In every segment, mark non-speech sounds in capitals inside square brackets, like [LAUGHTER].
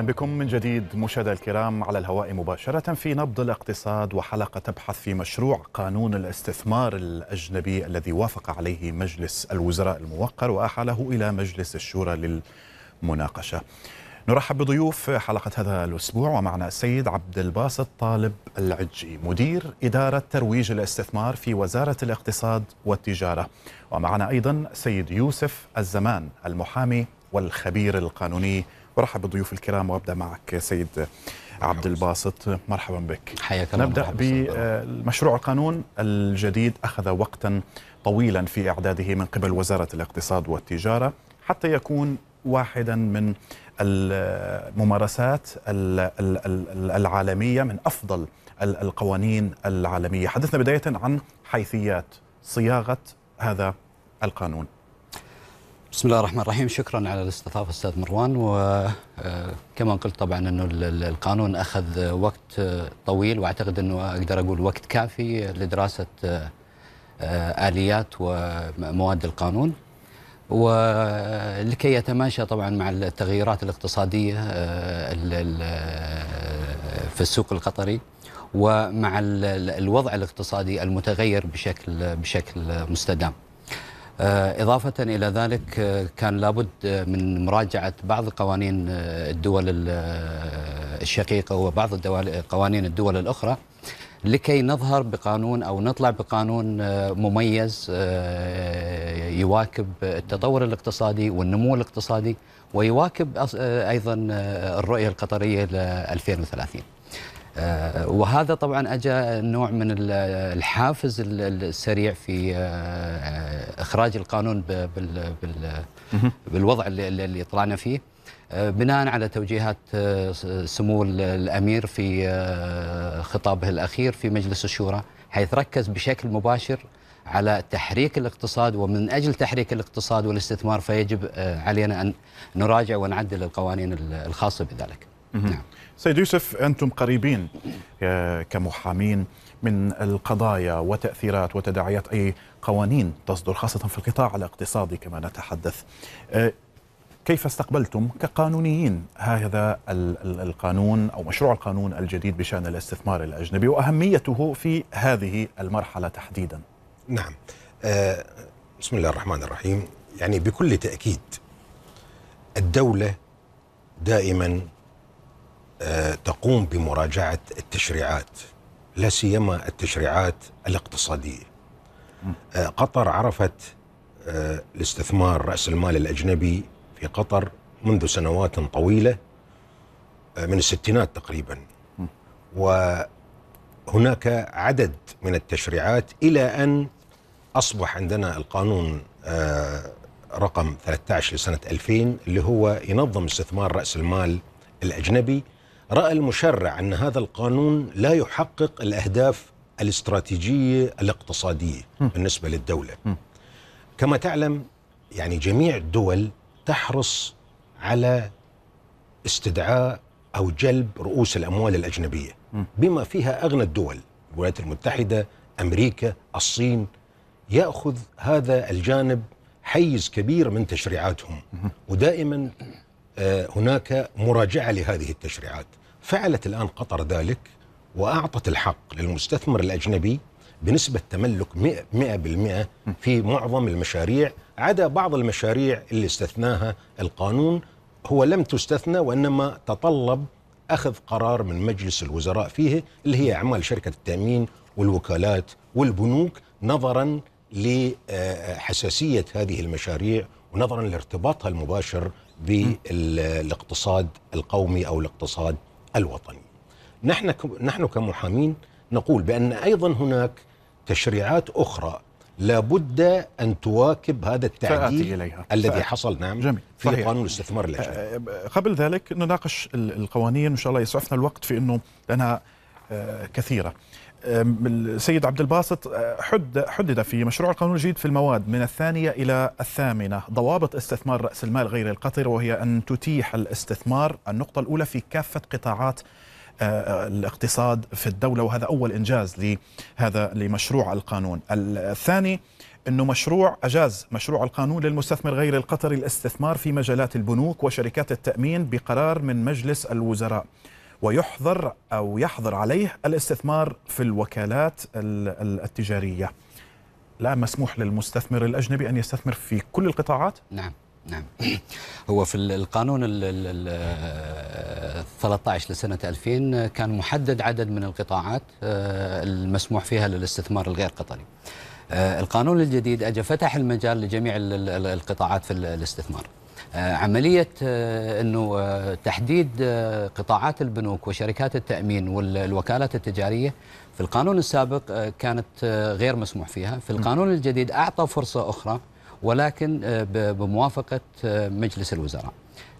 اهلا بكم من جديد مشاهدي الكرام على الهواء مباشره في نبض الاقتصاد وحلقه تبحث في مشروع قانون الاستثمار الاجنبي الذي وافق عليه مجلس الوزراء الموقر واحاله الى مجلس الشورى للمناقشه. نرحب بضيوف حلقه هذا الاسبوع ومعنا السيد عبد الباسط طالب العجي مدير اداره ترويج الاستثمار في وزاره الاقتصاد والتجاره ومعنا ايضا سيد يوسف الزمان المحامي والخبير القانوني برحب بالضيوف الكرام وابدا معك سيد عبد الباسط مرحبا بك حياك الله نبدا بمشروع القانون الجديد اخذ وقتا طويلا في اعداده من قبل وزاره الاقتصاد والتجاره حتى يكون واحدا من الممارسات العالميه من افضل القوانين العالميه حدثنا بدايه عن حيثيات صياغه هذا القانون بسم الله الرحمن الرحيم شكرا على الاستضافه استاذ مروان وكما آه، قلت طبعا انه القانون اخذ وقت آه، طويل واعتقد انه اقدر اقول وقت كافي لدراسه آه، اليات ومواد القانون ولكي يتماشى طبعا مع التغيرات الاقتصاديه في السوق القطري ومع الوضع الاقتصادي المتغير بشكل بشكل مستدام. آه، إضافة إلى ذلك آه، كان لابد من مراجعة بعض قوانين آه، الدول الشقيقة وبعض الدول قوانين الدول الأخرى لكي نظهر بقانون أو نطلع بقانون مميز يواكب التطور الاقتصادي والنمو الاقتصادي ويواكب أيضا الرؤية القطرية ل 2030 آه، وهذا طبعا اجى نوع من الحافز السريع في آه، آه، إخراج القانون بالوضع اللي طلعنا فيه بناء على توجيهات سمو الأمير في خطابه الأخير في مجلس الشورى حيث ركز بشكل مباشر على تحريك الاقتصاد ومن أجل تحريك الاقتصاد والاستثمار فيجب علينا أن نراجع ونعدل القوانين الخاصة بذلك نعم سيد يوسف أنتم قريبين آه، كمحامين من القضايا وتأثيرات وتداعيات أي قوانين تصدر خاصة في القطاع الاقتصادي كما نتحدث آه، كيف استقبلتم كقانونيين هذا القانون أو مشروع القانون الجديد بشأن الاستثمار الأجنبي وأهميته في هذه المرحلة تحديدا نعم آه، بسم الله الرحمن الرحيم يعني بكل تأكيد الدولة دائما آه، تقوم بمراجعه التشريعات لا سيما التشريعات الاقتصاديه. آه، قطر عرفت الاستثمار آه، راس المال الاجنبي في قطر منذ سنوات طويله من الستينات تقريبا. وهناك عدد من التشريعات الى ان اصبح عندنا القانون رقم 13 لسنه 2000 اللي هو ينظم استثمار راس المال الاجنبي راى المشرع ان هذا القانون لا يحقق الاهداف الاستراتيجيه الاقتصاديه م. بالنسبه للدوله م. كما تعلم يعني جميع الدول تحرص على استدعاء او جلب رؤوس الاموال الاجنبيه بما فيها اغنى الدول الولايات المتحده امريكا الصين ياخذ هذا الجانب حيز كبير من تشريعاتهم ودائما آه، هناك مراجعه لهذه التشريعات فعلت الآن قطر ذلك وأعطت الحق للمستثمر الأجنبي بنسبة تملك 100% في معظم المشاريع عدا بعض المشاريع اللي استثناها القانون هو لم تستثنى وإنما تطلب أخذ قرار من مجلس الوزراء فيه اللي هي أعمال شركة التأمين والوكالات والبنوك نظرا لحساسية هذه المشاريع ونظرا لارتباطها المباشر بالاقتصاد القومي أو الاقتصاد الوطني نحن نحن كمحامين نقول بان ايضا هناك تشريعات اخرى لابد ان تواكب هذا التعديل إليها. الذي فأتي. حصل نعم جميل. في صحيح. قانون الاستثمار الاجنبي أه، أه، قبل ذلك نناقش القوانين ان شاء الله يسعفنا الوقت في انه لانها أه، كثيره آه، السيد عبد الباسط آه، حد حدد في مشروع القانون الجديد في المواد من الثانية إلى الثامنة ضوابط استثمار رأس المال غير القطر وهي أن تتيح الاستثمار النقطة الأولى في كافة قطاعات آه، الاقتصاد في الدولة وهذا أول إنجاز لهذا لمشروع القانون الثاني أنه مشروع أجاز مشروع القانون للمستثمر غير القطري الاستثمار في مجالات البنوك وشركات التأمين بقرار من مجلس الوزراء ويحظر أو يحظر عليه الاستثمار في الوكالات التجارية لا مسموح للمستثمر الأجنبي أن يستثمر في كل القطاعات؟ نعم نعم [CLEARS THROAT] هو في القانون ال 13 آه، لسنة 2000 كان محدد عدد من القطاعات آه، المسموح فيها للاستثمار الغير قطري آه، القانون الجديد أجى فتح المجال لجميع القطاعات في الاستثمار آه، عملية آه، أنه آه، تحديد قطاعات البنوك وشركات التأمين والوكالات التجارية في القانون السابق كانت غير مسموح فيها في القانون الجديد أعطى فرصة أخرى ولكن بموافقة مجلس الوزراء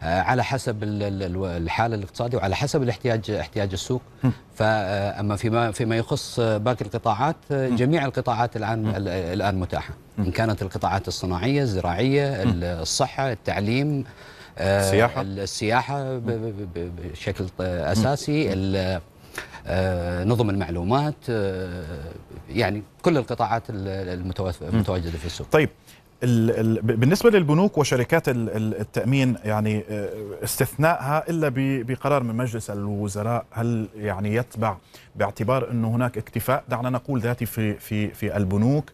آه، على حسب الحاله الاقتصاديه وعلى حسب الاحتياج احتياج السوق فاما آه، فيما فيما يخص آه، باقي القطاعات جميع القطاعات الان الان متاحه ان كانت القطاعات الصناعيه الزراعيه الصحه التعليم السياحه السياحه بشكل اساسي نظم المعلومات يعني كل القطاعات المتواجده في السوق طيب بالنسبة للبنوك وشركات التأمين يعني آه، استثنائها إلا بقرار من مجلس الوزراء هل يعني يتبع باعتبار أنه هناك اكتفاء دعنا نقول ذاتي في, في, في البنوك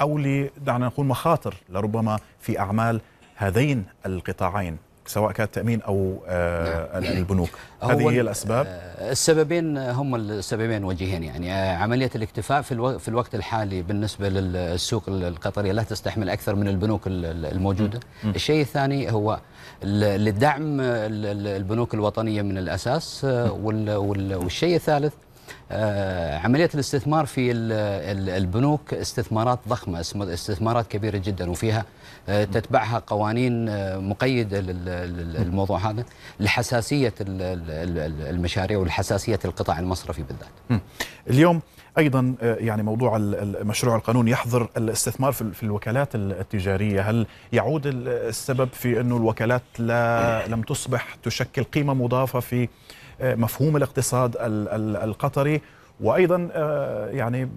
أو دعنا نقول مخاطر لربما في أعمال هذين القطاعين سواء كانت تامين او آه، نعم. البنوك هذه هي الاسباب آه، السببين هم السببين وجهين يعني آه، عمليه الاكتفاء في, في الوقت الحالي بالنسبه للسوق القطريه لا تستحمل اكثر من البنوك الموجوده الشيء الثاني هو لدعم البنوك الوطنيه من الاساس والشيء الثالث آه، عمليه الاستثمار في البنوك استثمارات ضخمه استثمارات كبيره جدا وفيها آه، تتبعها قوانين آه، مقيده للموضوع هذا لحساسيه المشاريع ولحساسيه القطاع المصرفي بالذات. اليوم ايضا يعني موضوع مشروع القانون يحظر الاستثمار في الوكالات التجاريه، هل يعود السبب في انه الوكالات لا لم تصبح تشكل قيمه مضافه في آه، مفهوم الاقتصاد القطري وايضا آه، يعني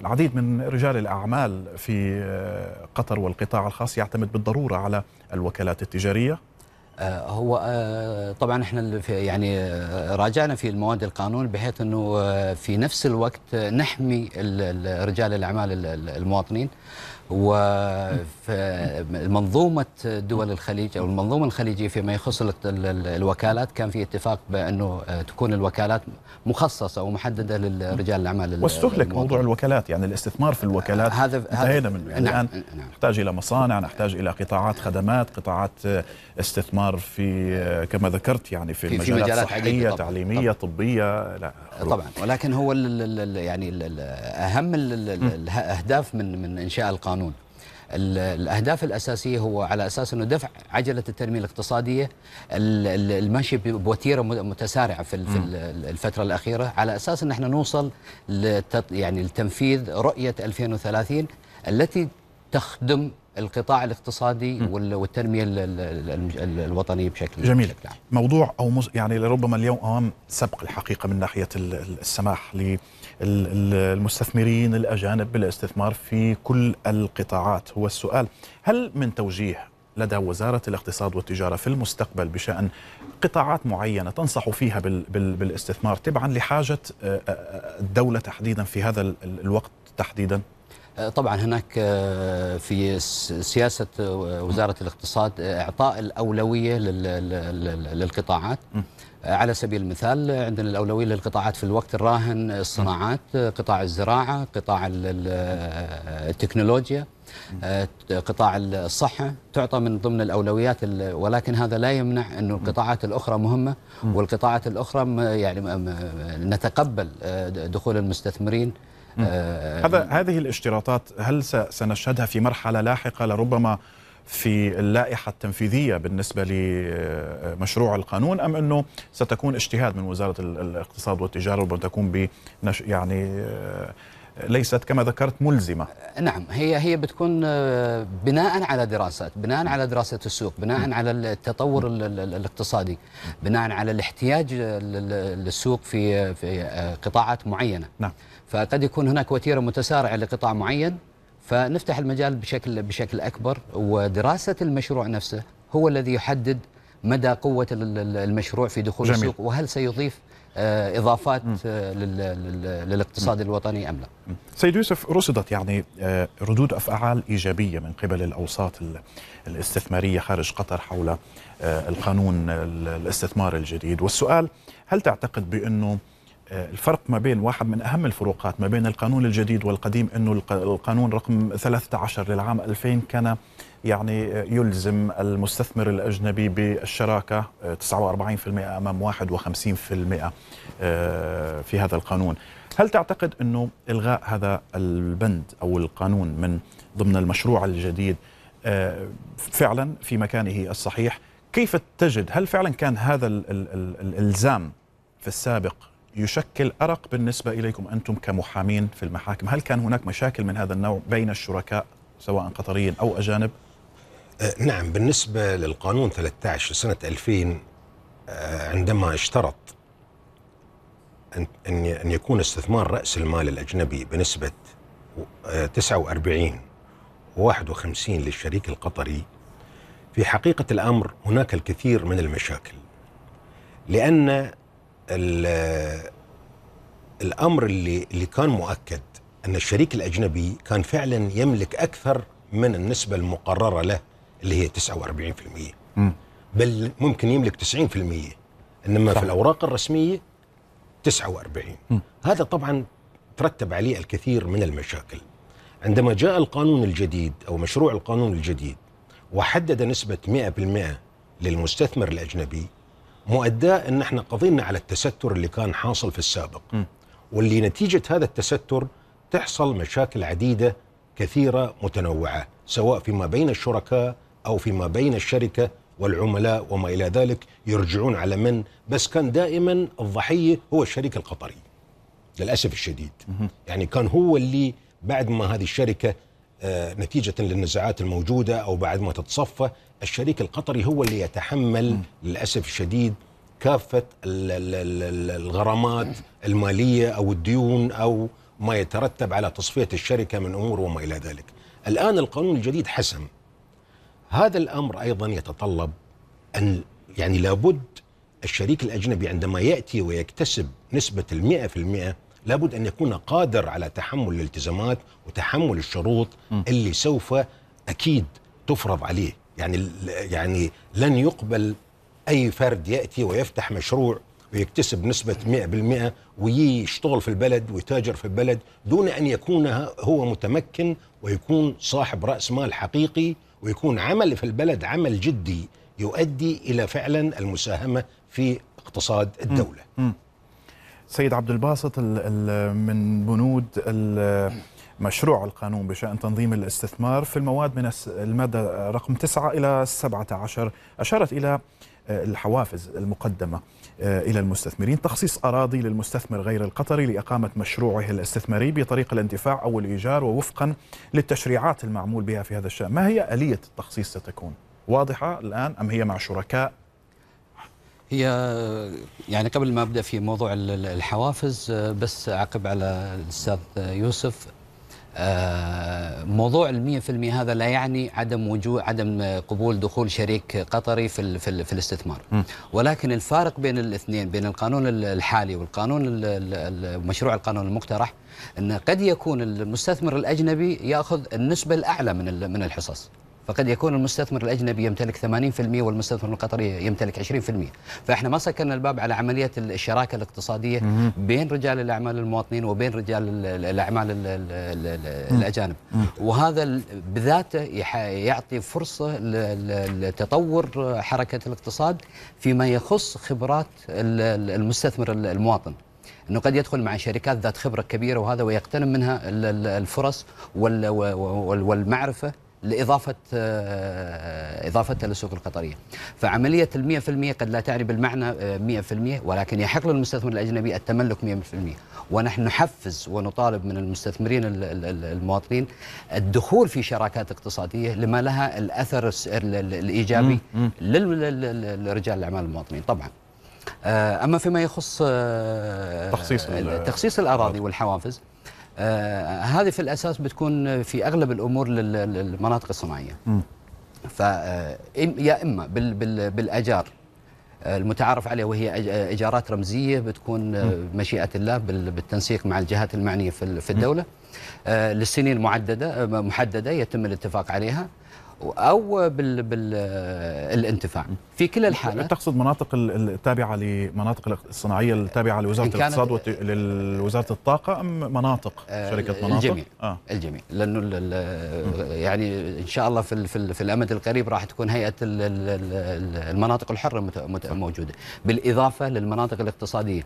العديد من رجال الاعمال في آه، قطر والقطاع الخاص يعتمد بالضروره على الوكالات التجاريه هو طبعا احنا يعني راجعنا في المواد القانون بحيث انه في نفس الوقت نحمي رجال الاعمال المواطنين ومنظومة دول الخليج أو المنظومة الخليجية فيما يخص الوكالات كان في اتفاق بأنه آه، تكون الوكالات مخصصة ومحددة لرجال الأعمال واستهلك موضوع الوكالات يعني الاستثمار في الوكالات هذا انتهينا منه يعني نعم الآن نعم نحتاج إلى مصانع نحتاج إلى قطاعات خدمات قطاعات آه، استثمار في آه، كما ذكرت يعني في, في المجالات في مجالات صحية طبعًا تعليمية طبعًا طبية لا طبعا ولكن هو الـ يعني الـ أهم الأهداف من من إنشاء القانون القانون الأهداف الأساسية هو على أساس أنه دفع عجلة التنمية الاقتصادية المشي بوتيرة متسارعة في الفترة الأخيرة على أساس أن احنا نوصل يعني لتنفيذ رؤية 2030 التي تخدم القطاع الاقتصادي والتنميه الوطنيه بشكل جميل بشكل عام. موضوع او يعني لربما اليوم امام سبق الحقيقه من ناحيه السماح المستثمرين الأجانب بالاستثمار في كل القطاعات هو السؤال هل من توجيه لدى وزارة الاقتصاد والتجارة في المستقبل بشأن قطاعات معينة تنصح فيها بالاستثمار تبعا لحاجة آه، آه، آه، الدولة تحديدا في هذا الوقت تحديدا؟ طبعا هناك آه، في سياسة آه، وزارة الاقتصاد آه، إعطاء الأولوية للقطاعات على سبيل المثال عندنا الأولوية للقطاعات في الوقت الراهن الصناعات قطاع الزراعة قطاع التكنولوجيا قطاع الصحة تعطى من ضمن الأولويات ولكن هذا لا يمنع أن القطاعات الأخرى مهمة والقطاعات الأخرى يعني نتقبل دخول المستثمرين آه، هذا هذه الاشتراطات هل سنشهدها في مرحله لاحقه لربما في اللائحة التنفيذية بالنسبة لمشروع القانون أم أنه ستكون اجتهاد من وزارة الاقتصاد والتجارة ربما تكون بنش يعني آه، ليست كما ذكرت ملزمة آه، نعم هي هي بتكون بناء على دراسات بناء على دراسة السوق بناء على التطور الاقتصادي بناء على الاحتياج للسوق في في قطاعات معينة نعم فقد يكون هناك وتيره متسارعه لقطاع معين فنفتح المجال بشكل بشكل اكبر ودراسه المشروع نفسه هو الذي يحدد مدى قوه المشروع في دخول جميل. السوق وهل سيضيف آه، اضافات آه، للاقتصاد الوطني ام لا. سيد يوسف رصدت يعني آه، ردود افعال ايجابيه من قبل الاوساط الاستثماريه خارج قطر حول القانون الاستثمار الجديد والسؤال هل تعتقد بانه آه، الفرق ما بين واحد من أهم الفروقات ما بين القانون الجديد والقديم أنه القانون رقم 13 للعام 2000 كان يعني يلزم المستثمر الأجنبي بالشراكة 49% آه، أمام 51% آه، في هذا القانون هل تعتقد أنه إلغاء هذا البند أو القانون من ضمن المشروع الجديد فعلا في مكانه الصحيح كيف تجد هل فعلا كان هذا الالزام في السابق يشكل أرق بالنسبة إليكم أنتم كمحامين في المحاكم هل كان هناك مشاكل من هذا النوع بين الشركاء سواء قطريين أو أجانب؟ أه، نعم بالنسبة للقانون 13 لسنة 2000 عندما اشترط أن أن يكون استثمار رأس المال الأجنبي بنسبة 49 أه، و51 للشريك القطري في حقيقة الأمر هناك الكثير من المشاكل لأن الامر اللي اللي كان مؤكد ان الشريك الاجنبي كان فعلا يملك اكثر من النسبه المقرره له اللي هي 49% م. بل ممكن يملك 90% انما صح. في الاوراق الرسميه 49 م. هذا طبعا ترتب عليه الكثير من المشاكل عندما جاء القانون الجديد او مشروع القانون الجديد وحدد نسبه 100% للمستثمر الاجنبي مؤداه ان احنا قضينا على التستر اللي كان حاصل في السابق م. واللي نتيجه هذا التستر تحصل مشاكل عديده كثيره متنوعه سواء فيما بين الشركاء او فيما بين الشركه والعملاء وما الى ذلك يرجعون على من بس كان دائما الضحيه هو الشريك القطري للاسف الشديد م. يعني كان هو اللي بعد ما هذه الشركه نتيجة للنزاعات الموجودة أو بعد ما تتصفى الشريك القطري هو اللي يتحمل للأسف الشديد كافة الغرامات المالية أو الديون أو ما يترتب على تصفية الشركة من أمور وما إلى ذلك الآن القانون الجديد حسم هذا الأمر أيضا يتطلب أن يعني لابد الشريك الأجنبي عندما يأتي ويكتسب نسبة المئة في المئة لابد أن يكون قادر على تحمل الالتزامات وتحمل الشروط اللي سوف أكيد تفرض عليه يعني يعني لن يقبل أي فرد يأتي ويفتح مشروع ويكتسب نسبة 100% ويشتغل في البلد ويتاجر في البلد دون أن يكون هو متمكن ويكون صاحب رأس مال حقيقي ويكون عمل في البلد عمل جدي يؤدي إلى فعلا المساهمة في اقتصاد الدولة م. م. سيد عبد الباسط ال ال من بنود مشروع القانون بشأن تنظيم الاستثمار في المواد من المادة رقم 9 إلى 17 أشارت إلى آه، الحوافز المقدمة آه، إلى المستثمرين تخصيص أراضي للمستثمر غير القطري لإقامة مشروعه الاستثماري بطريق الانتفاع أو الإيجار ووفقا للتشريعات المعمول بها في هذا الشأن ما هي آلية التخصيص ستكون؟ واضحة الآن أم هي مع شركاء هي يعني قبل ما ابدا في موضوع الحوافز آه، بس اعقب على الاستاذ يوسف آه، موضوع ال 100% هذا لا يعني عدم وجود عدم قبول دخول شريك قطري في في, في الاستثمار ولكن الفارق بين الاثنين بين القانون الحالي والقانون مشروع القانون المقترح انه قد يكون المستثمر الاجنبي ياخذ النسبه الاعلى من من الحصص فقد يكون المستثمر الأجنبي يمتلك 80% والمستثمر القطري يمتلك 20% فإحنا ما سكرنا الباب على عملية الشراكة الاقتصادية بين رجال الأعمال المواطنين وبين رجال الأعمال الأجانب وهذا بذاته يعطي فرصة لتطور حركة الاقتصاد فيما يخص خبرات المستثمر المواطن انه قد يدخل مع شركات ذات خبره كبيره وهذا ويغتنم منها الفرص والمعرفه لإضافة آه، إضافتها للسوق القطرية فعملية المية في المية قد لا تعني بالمعنى آه، مية في المية ولكن يحق للمستثمر الأجنبي التملك مية في المية ونحن نحفز ونطالب من المستثمرين المواطنين الدخول في شراكات اقتصادية لما لها الأثر الإيجابي لرجال الأعمال المواطنين طبعاً آه، اما فيما يخص تخصيص تخصيص الاراضي والحوافز آه، هذه في الاساس بتكون في اغلب الامور للمناطق الصناعيه. ف آه، يا اما بال بال بالاجار آه، المتعارف عليه وهي ايجارات رمزيه بتكون مشيئه الله بالتنسيق مع الجهات المعنيه في الدوله للسنين معدده محدده يتم الاتفاق عليها او بال بالانتفاع في كل إيه، الحالات تقصد مناطق التابعه لمناطق الصناعيه التابعه لوزاره الاقتصاد ولوزاره لوزاره الطاقه ام مناطق آه، شركه مناطق الجميع آه. الجميع لانه يعني ان شاء الله في في, في الامد القريب راح تكون هيئه المناطق الحره موجوده بالاضافه للمناطق الاقتصاديه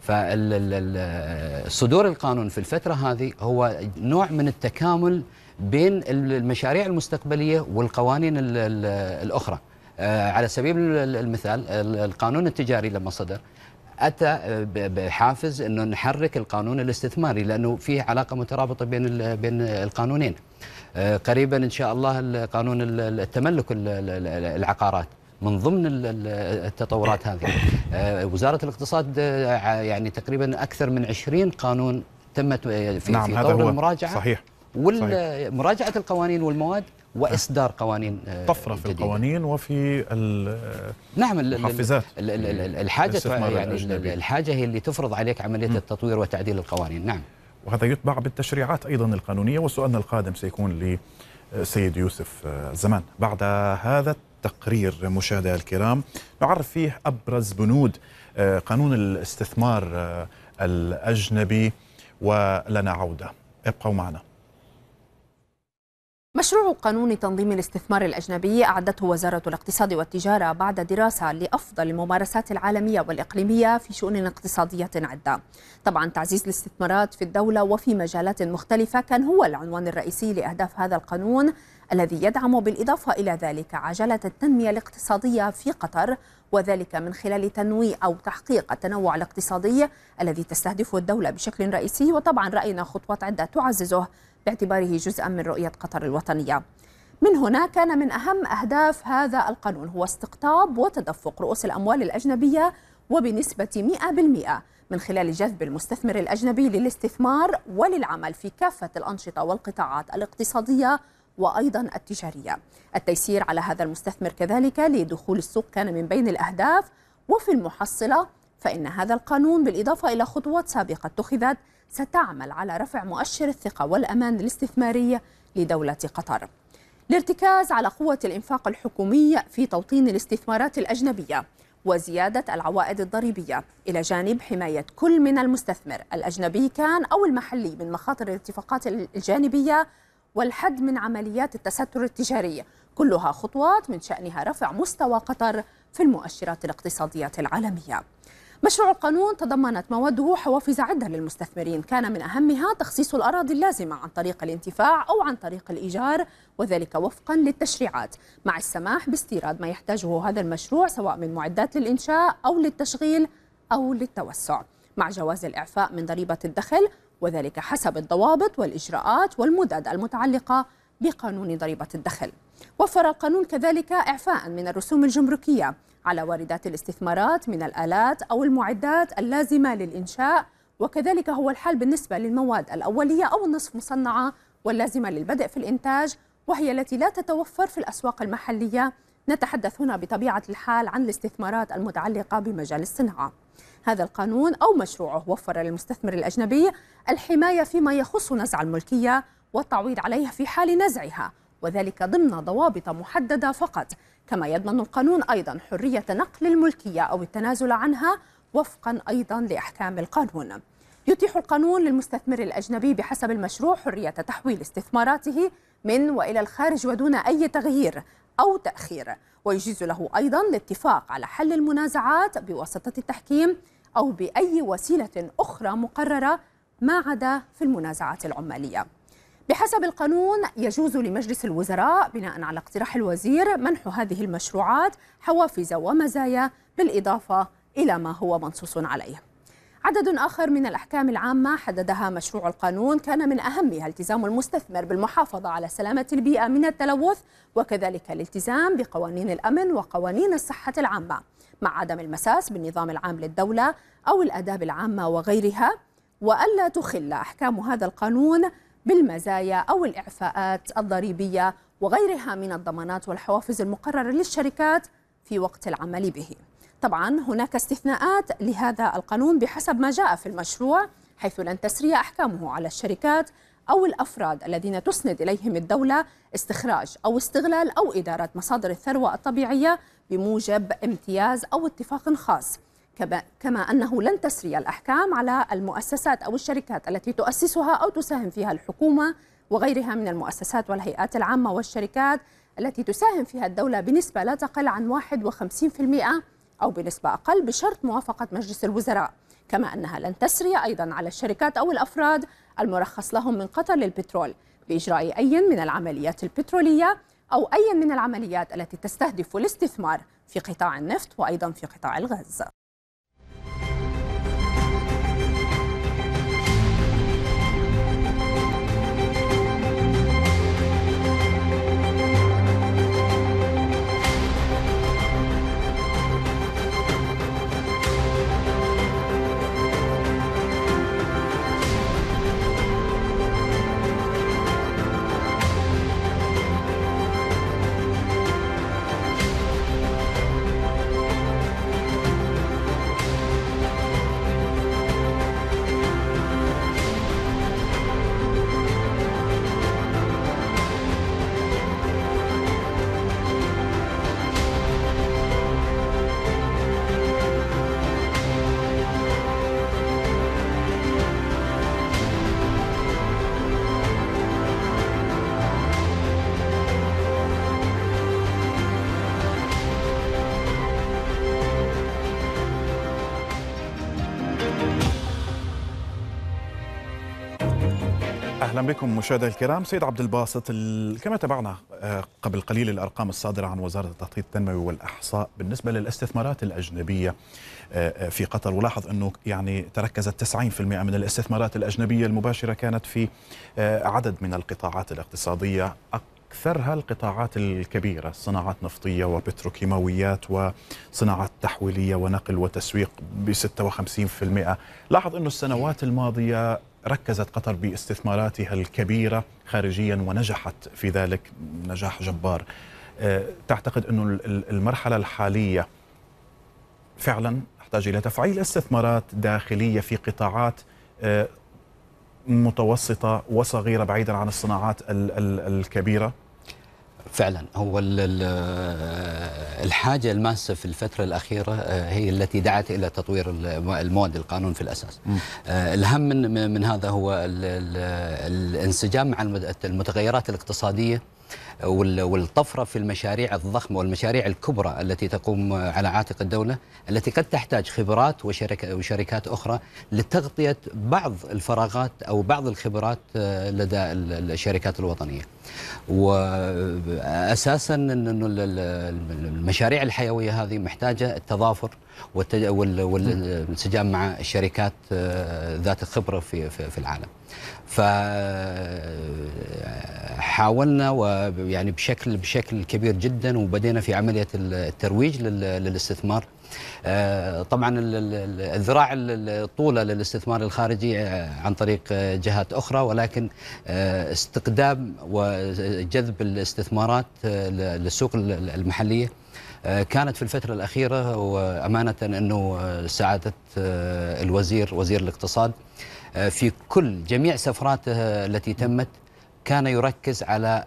فصدور القانون في الفتره هذه هو نوع من التكامل بين المشاريع المستقبليه والقوانين الاخرى آه، على سبيل المثال القانون التجاري لما صدر اتى آه، بحافز انه نحرك القانون الاستثماري لانه فيه علاقه مترابطه بين بين القانونين آه، قريبا ان شاء الله قانون التملك العقارات من ضمن التطورات هذه وزاره الاقتصاد يعني تقريبا اكثر من 20 قانون تمت في, نعم في طور المراجعه صحيح ومراجعه القوانين والمواد واصدار نعم. قوانين آه، طفره في القوانين وفي نعم المحفزات الحاجه يعني الحاجه هي اللي تفرض عليك عمليه التطوير وتعديل القوانين نعم وهذا يتبع بالتشريعات ايضا القانونيه وسؤالنا القادم سيكون لسيد آه، يوسف آه، زمان بعد هذا التقرير مشاهدي الكرام نعرف فيه ابرز بنود قانون الاستثمار الاجنبي ولنا عوده ابقوا معنا مشروع قانون تنظيم الاستثمار الأجنبي أعدته وزارة الاقتصاد والتجارة بعد دراسة لأفضل الممارسات العالمية والإقليمية في شؤون اقتصادية عدة طبعا تعزيز الاستثمارات في الدولة وفي مجالات مختلفة كان هو العنوان الرئيسي لأهداف هذا القانون الذي يدعم بالإضافة إلى ذلك عجلة التنمية الاقتصادية في قطر وذلك من خلال تنويع أو تحقيق التنوع الاقتصادي الذي تستهدفه الدولة بشكل رئيسي وطبعا رأينا خطوات عدة تعززه باعتباره جزءا من رؤية قطر الوطنية من هنا كان من أهم أهداف هذا القانون هو استقطاب وتدفق رؤوس الأموال الأجنبية وبنسبة 100% من خلال جذب المستثمر الأجنبي للاستثمار وللعمل في كافة الأنشطة والقطاعات الاقتصادية وأيضا التجارية التيسير على هذا المستثمر كذلك لدخول السوق كان من بين الأهداف وفي المحصلة فإن هذا القانون بالإضافة إلى خطوات سابقة اتخذت ستعمل على رفع مؤشر الثقة والأمان الاستثمارية لدولة قطر الارتكاز على قوة الإنفاق الحكومي في توطين الاستثمارات الأجنبية وزيادة العوائد الضريبية إلى جانب حماية كل من المستثمر الأجنبي كان أو المحلي من مخاطر الاتفاقات الجانبية والحد من عمليات التستر التجاري كلها خطوات من شأنها رفع مستوى قطر في المؤشرات الاقتصادية العالمية مشروع القانون تضمنت مواده حوافز عدة للمستثمرين كان من أهمها تخصيص الأراضي اللازمة عن طريق الانتفاع أو عن طريق الإيجار وذلك وفقا للتشريعات مع السماح باستيراد ما يحتاجه هذا المشروع سواء من معدات للإنشاء أو للتشغيل أو للتوسع مع جواز الإعفاء من ضريبة الدخل وذلك حسب الضوابط والإجراءات والمدد المتعلقة بقانون ضريبة الدخل وفر القانون كذلك إعفاء من الرسوم الجمركية على واردات الاستثمارات من الآلات أو المعدات اللازمة للإنشاء وكذلك هو الحال بالنسبة للمواد الأولية أو النصف مصنعة واللازمة للبدء في الإنتاج وهي التي لا تتوفر في الأسواق المحلية نتحدث هنا بطبيعة الحال عن الاستثمارات المتعلقة بمجال الصناعة هذا القانون أو مشروعه وفر للمستثمر الأجنبي الحماية فيما يخص نزع الملكية والتعويض عليها في حال نزعها وذلك ضمن ضوابط محددة فقط كما يضمن القانون أيضا حرية نقل الملكية أو التنازل عنها وفقا أيضا لأحكام القانون يتيح القانون للمستثمر الأجنبي بحسب المشروع حرية تحويل استثماراته من وإلى الخارج ودون أي تغيير أو تأخير ويجيز له أيضا الاتفاق على حل المنازعات بواسطة التحكيم أو بأي وسيلة أخرى مقررة ما عدا في المنازعات العمالية بحسب القانون يجوز لمجلس الوزراء بناء على اقتراح الوزير منح هذه المشروعات حوافز ومزايا بالإضافة إلى ما هو منصوص عليه عدد آخر من الأحكام العامة حددها مشروع القانون كان من أهمها التزام المستثمر بالمحافظة على سلامة البيئة من التلوث وكذلك الالتزام بقوانين الأمن وقوانين الصحة العامة مع عدم المساس بالنظام العام للدولة أو الآداب العامة وغيرها وألا تخل أحكام هذا القانون بالمزايا أو الإعفاءات الضريبية وغيرها من الضمانات والحوافز المقررة للشركات في وقت العمل به طبعا هناك استثناءات لهذا القانون بحسب ما جاء في المشروع حيث لن تسري أحكامه على الشركات أو الأفراد الذين تسند إليهم الدولة استخراج أو استغلال أو إدارة مصادر الثروة الطبيعية بموجب امتياز أو اتفاق خاص كما أنه لن تسري الأحكام على المؤسسات أو الشركات التي تؤسسها أو تساهم فيها الحكومة وغيرها من المؤسسات والهيئات العامة والشركات التي تساهم فيها الدولة بنسبة لا تقل عن 51% أو بنسبة أقل بشرط موافقة مجلس الوزراء كما أنها لن تسري أيضا على الشركات أو الأفراد المرخص لهم من قطر للبترول بإجراء أي من العمليات البترولية أو أي من العمليات التي تستهدف الاستثمار في قطاع النفط وأيضا في قطاع الغاز اهلا بكم مشاهدينا الكرام سيد عبد الباسط كما تابعنا آه، قبل قليل الارقام الصادره عن وزاره التخطيط التنموي والاحصاء بالنسبه للاستثمارات الاجنبيه آه، آه، في قطر ولاحظ انه يعني تركزت 90% من الاستثمارات الاجنبيه المباشره كانت في عدد من القطاعات الاقتصاديه أكثرها القطاعات الكبيرة صناعات نفطية وبتروكيماويات وصناعات تحويلية ونقل وتسويق ب 56% لاحظ أنه السنوات الماضية ركزت قطر باستثماراتها الكبيرة خارجيا ونجحت في ذلك نجاح جبار آه، تعتقد أن المرحلة الحالية فعلا تحتاج إلى تفعيل استثمارات داخلية في قطاعات آه، متوسطة وصغيرة بعيدا عن الصناعات الكبيرة فعلا هو الحاجه الماسه في الفتره الاخيره آه، هي التي دعت الى تطوير المواد القانون في الاساس. آه، الهم من من هذا هو الانسجام مع المتغيرات الاقتصاديه والطفرة في المشاريع الضخمة والمشاريع الكبرى التي تقوم على عاتق الدولة التي قد تحتاج خبرات وشركات أخرى لتغطية بعض الفراغات أو بعض الخبرات آه، لدى الشركات الوطنية واساسا انه المشاريع الحيويه هذه محتاجه التضافر والانسجام مع الشركات آه، ذات الخبره في في العالم. فحاولنا ويعني بشكل بشكل كبير جدا وبدينا في عمليه الترويج للاستثمار آه، طبعا الذراع الطولة للاستثمار الخارجي آه، عن طريق آه، جهات أخرى ولكن استقدام وجذب الاستثمارات للسوق المحلية كانت في الفترة الأخيرة وأمانة أنه سعادة الوزير وزير الاقتصاد في كل جميع سفراته التي تمت كان يركز على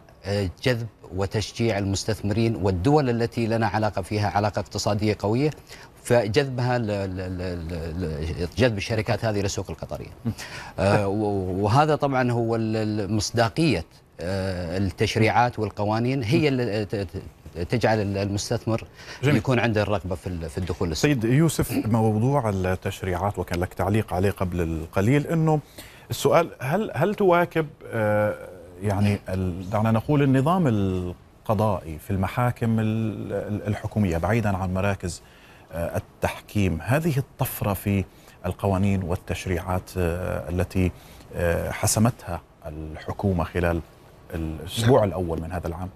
جذب وتشجيع المستثمرين والدول التي لنا علاقه فيها علاقه اقتصاديه قويه فجذبها جذب الشركات هذه للسوق القطريه. آه، وهذا طبعا هو مصداقيه آه، التشريعات والقوانين هي اللي تجعل المستثمر جميل. يكون عنده الرغبه في في الدخول للسوق. سيد يوسف موضوع التشريعات وكان لك تعليق عليه قبل القليل انه السؤال هل هل تواكب آه، يعني دعنا نقول النظام القضائي في المحاكم الحكوميه بعيدا عن مراكز آه، التحكيم هذه الطفره في القوانين والتشريعات آه، التي آه، حسمتها الحكومه خلال الاسبوع نعم. الاول من هذا العام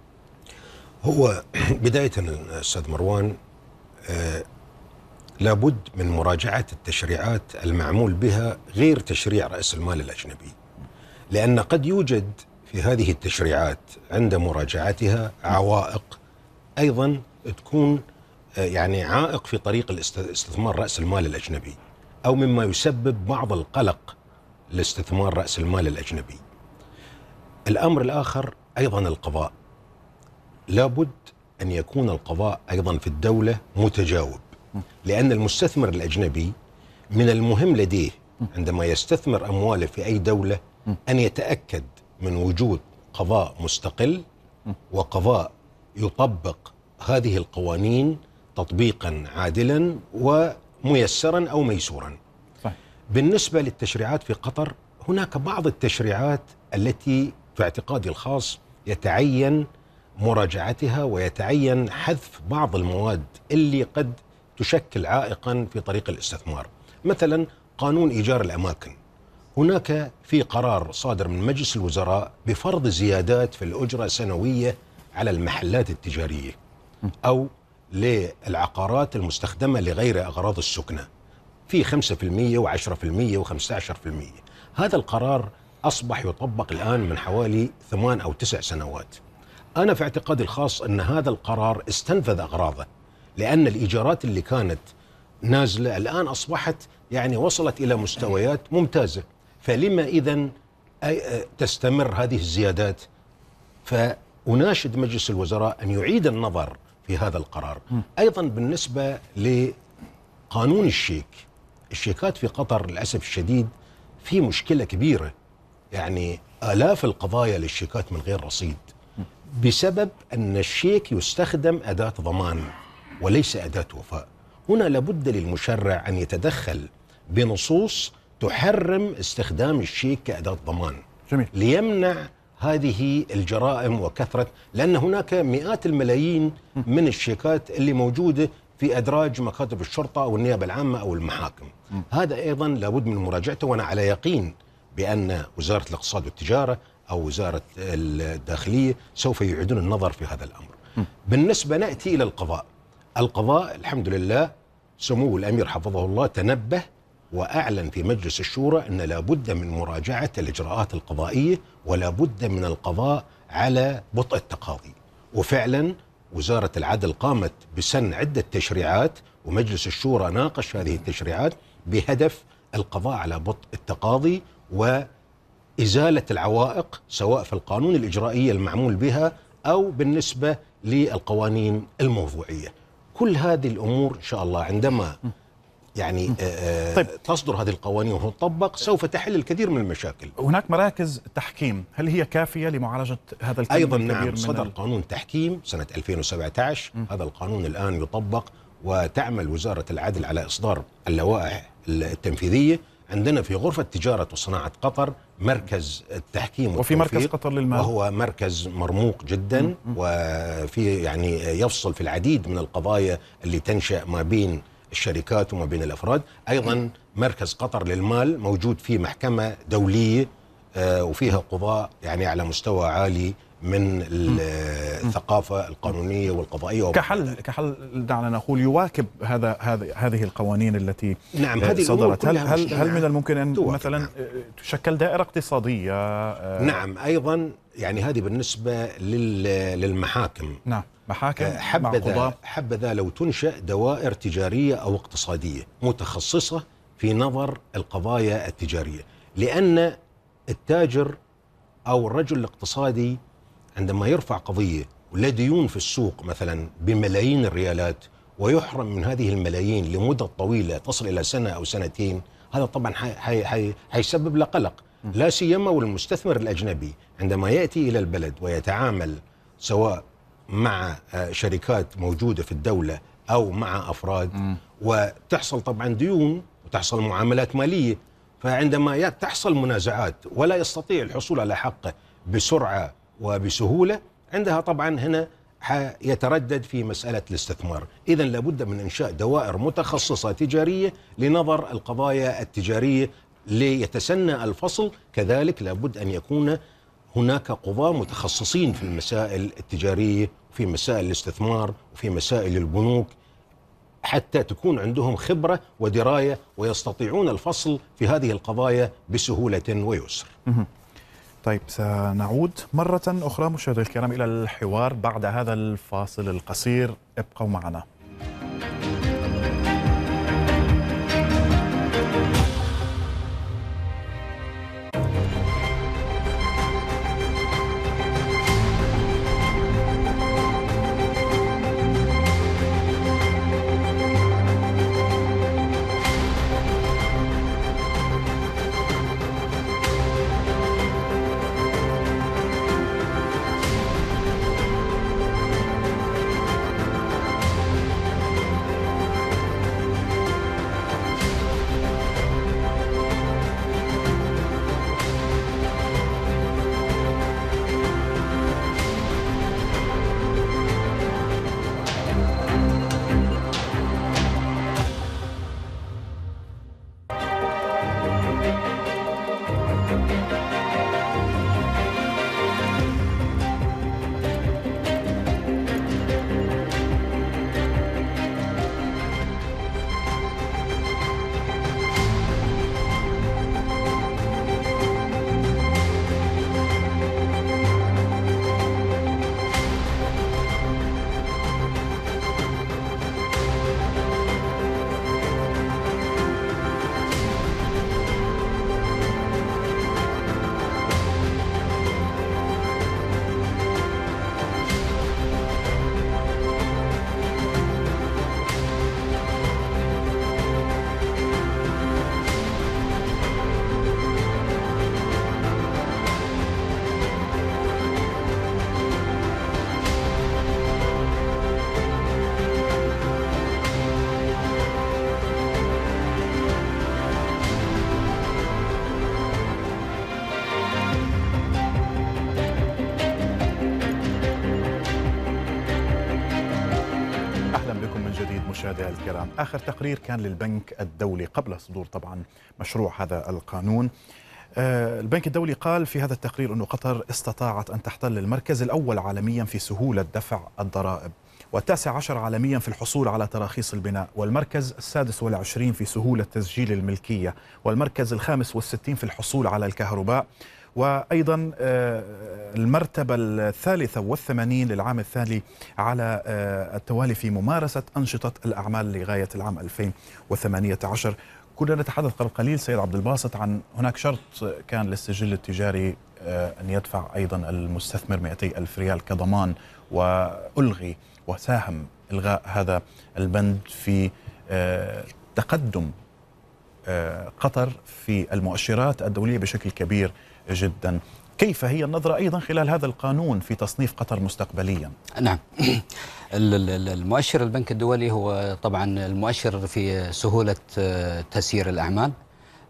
هو [CLEARS THROAT] بدايه استاذ مروان لابد من مراجعة التشريعات المعمول بها غير تشريع رأس المال الأجنبي لأن قد يوجد في هذه التشريعات عند مراجعتها عوائق ايضا تكون آه، يعني عائق في طريق استثمار راس المال الاجنبي او مما يسبب بعض القلق لاستثمار راس المال الاجنبي. الامر الاخر ايضا القضاء. لابد ان يكون القضاء ايضا في الدوله متجاوب لان المستثمر الاجنبي من المهم لديه عندما يستثمر امواله في اي دوله ان يتاكد من وجود قضاء مستقل وقضاء يطبق هذه القوانين تطبيقا عادلا وميسرا او ميسورا. صحيح. بالنسبه للتشريعات في قطر هناك بعض التشريعات التي في اعتقادي الخاص يتعين مراجعتها ويتعين حذف بعض المواد اللي قد تشكل عائقا في طريق الاستثمار. مثلا قانون ايجار الاماكن هناك في قرار صادر من مجلس الوزراء بفرض زيادات في الأجرة سنوية على المحلات التجارية أو للعقارات المستخدمة لغير أغراض السكنة في 5% و10% و15% هذا القرار أصبح يطبق الآن من حوالي ثمان أو تسع سنوات أنا في اعتقادي الخاص أن هذا القرار استنفذ أغراضه لأن الإيجارات اللي كانت نازلة الآن أصبحت يعني وصلت إلى مستويات ممتازة فلما إذا تستمر هذه الزيادات فأناشد مجلس الوزراء أن يعيد النظر في هذا القرار أيضا بالنسبة لقانون الشيك الشيكات في قطر للأسف الشديد في مشكلة كبيرة يعني آلاف القضايا للشيكات من غير رصيد بسبب أن الشيك يستخدم أداة ضمان وليس أداة وفاء هنا لابد للمشرع أن يتدخل بنصوص تحرم استخدام الشيك كأداة ضمان جميل. ليمنع هذه الجرائم وكثرة لأن هناك مئات الملايين من الشيكات اللي موجودة في أدراج مكاتب الشرطة أو النيابة العامة أو المحاكم م. هذا أيضا لابد من مراجعته وأنا على يقين بأن وزارة الاقتصاد والتجارة أو وزارة الداخلية سوف يعيدون النظر في هذا الأمر م. بالنسبة نأتي إلى القضاء القضاء الحمد لله سمو الأمير حفظه الله تنبه وأعلن في مجلس الشورى أن لابد من مراجعة الإجراءات القضائية ولابد من القضاء على بطء التقاضي وفعلا وزارة العدل قامت بسن عدة تشريعات ومجلس الشورى ناقش هذه التشريعات بهدف القضاء على بطء التقاضي وإزالة العوائق سواء في القانون الإجرائية المعمول بها أو بالنسبة للقوانين الموضوعية كل هذه الأمور إن شاء الله عندما يعني آه، آه، طيب. تصدر هذه القوانين وتطبق سوف تحل الكثير من المشاكل هناك مراكز تحكيم هل هي كافية لمعالجة هذا الكم أيضا نعم صدر من قانون تحكيم سنة 2017 م. هذا القانون الآن يطبق وتعمل وزارة العدل على إصدار اللوائح التنفيذية عندنا في غرفة تجارة وصناعة قطر مركز التحكيم وفي مركز قطر للمال وهو مركز مرموق جدا وفي يعني يفصل في العديد من القضايا اللي تنشأ ما بين الشركات وما بين الافراد، ايضا مركز قطر للمال موجود فيه محكمه دوليه آه، وفيها قضاء يعني على مستوى عالي من الثقافه القانونيه والقضائيه كحل كحل دعنا نقول يواكب هذا هذه القوانين التي نعم هذه صدرت هل هل, هل من الممكن ان مثلا نعم. تشكل دائره اقتصاديه آه، نعم ايضا يعني هذه بالنسبة للمحاكم نعم محاكم آه، حبذا حبذا لو تنشأ دوائر تجارية أو اقتصادية متخصصة في نظر القضايا التجارية لأن التاجر أو الرجل الاقتصادي عندما يرفع قضية ولا ديون في السوق مثلا بملايين الريالات ويحرم من هذه الملايين لمدة طويلة تصل إلى سنة أو سنتين هذا طبعا حيسبب له قلق لا سيما والمستثمر الأجنبي عندما يأتي إلى البلد ويتعامل سواء مع آه، شركات موجودة في الدولة أو مع أفراد وتحصل طبعا ديون وتحصل معاملات مالية فعندما تحصل منازعات ولا يستطيع الحصول على حقه بسرعة وبسهولة عندها طبعا هنا يتردد في مسألة الاستثمار إذا لابد من إنشاء دوائر متخصصة تجارية لنظر القضايا التجارية ليتسنى الفصل كذلك لابد أن يكون هناك قضاة متخصصين في المسائل التجارية وفي مسائل الاستثمار وفي مسائل البنوك حتى تكون عندهم خبرة ودراية ويستطيعون الفصل في هذه القضايا بسهولة ويسر طيب سنعود مرة أخرى مشاهدي الكرام إلى الحوار بعد هذا الفاصل القصير ابقوا معنا آخر تقرير كان للبنك الدولي قبل صدور طبعا مشروع هذا القانون آه، البنك الدولي قال في هذا التقرير أن قطر استطاعت أن تحتل المركز الأول عالميا في سهولة دفع الضرائب والتاسع عشر عالميا في الحصول على تراخيص البناء والمركز السادس والعشرين في سهولة تسجيل الملكية والمركز الخامس والستين في الحصول على الكهرباء وأيضا آه، المرتبة الثالثة والثمانين للعام الثاني على آه، التوالي في ممارسة أنشطة الأعمال لغاية العام 2018 كنا نتحدث قبل قليل سيد عبد الباسط عن هناك شرط كان للسجل التجاري آه، أن يدفع أيضا المستثمر 200 ألف ريال كضمان وألغي وساهم إلغاء هذا البند في تقدم قطر في المؤشرات الدولية بشكل كبير جدا كيف هي النظرة أيضا خلال هذا القانون في تصنيف قطر مستقبليا؟ نعم [CLEARS THROAT] المؤشر البنك الدولي هو طبعا المؤشر في سهولة آه، تسيير الأعمال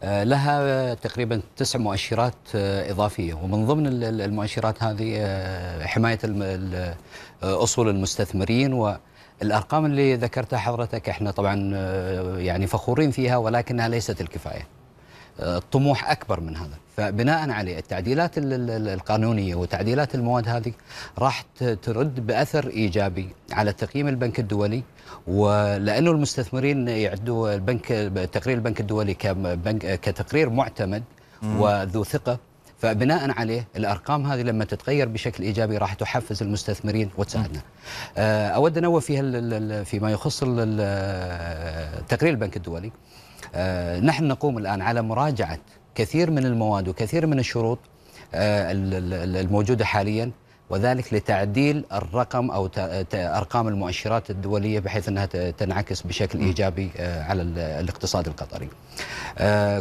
آه، لها تقريبا تسع مؤشرات آه، إضافية ومن ضمن المؤشرات هذه حماية أصول المستثمرين و الارقام اللي ذكرتها حضرتك احنا طبعا يعني فخورين فيها ولكنها ليست الكفايه الطموح اكبر من هذا فبناء عليه التعديلات القانونيه وتعديلات المواد هذه راح ترد باثر ايجابي على تقييم البنك الدولي ولانه المستثمرين يعدوا البنك تقرير البنك الدولي كبنك كتقرير معتمد وذو ثقه فبناء عليه الارقام هذه لما تتغير بشكل ايجابي راح تحفز المستثمرين وتساعدنا. آه، اود انوه في فيما يخص تقرير البنك الدولي آه، نحن نقوم الآن على مراجعة كثير من المواد وكثير من الشروط آه، الموجودة حاليا وذلك لتعديل الرقم أو أرقام المؤشرات الدولية بحيث أنها تنعكس بشكل إيجابي آه، على الاقتصاد القطري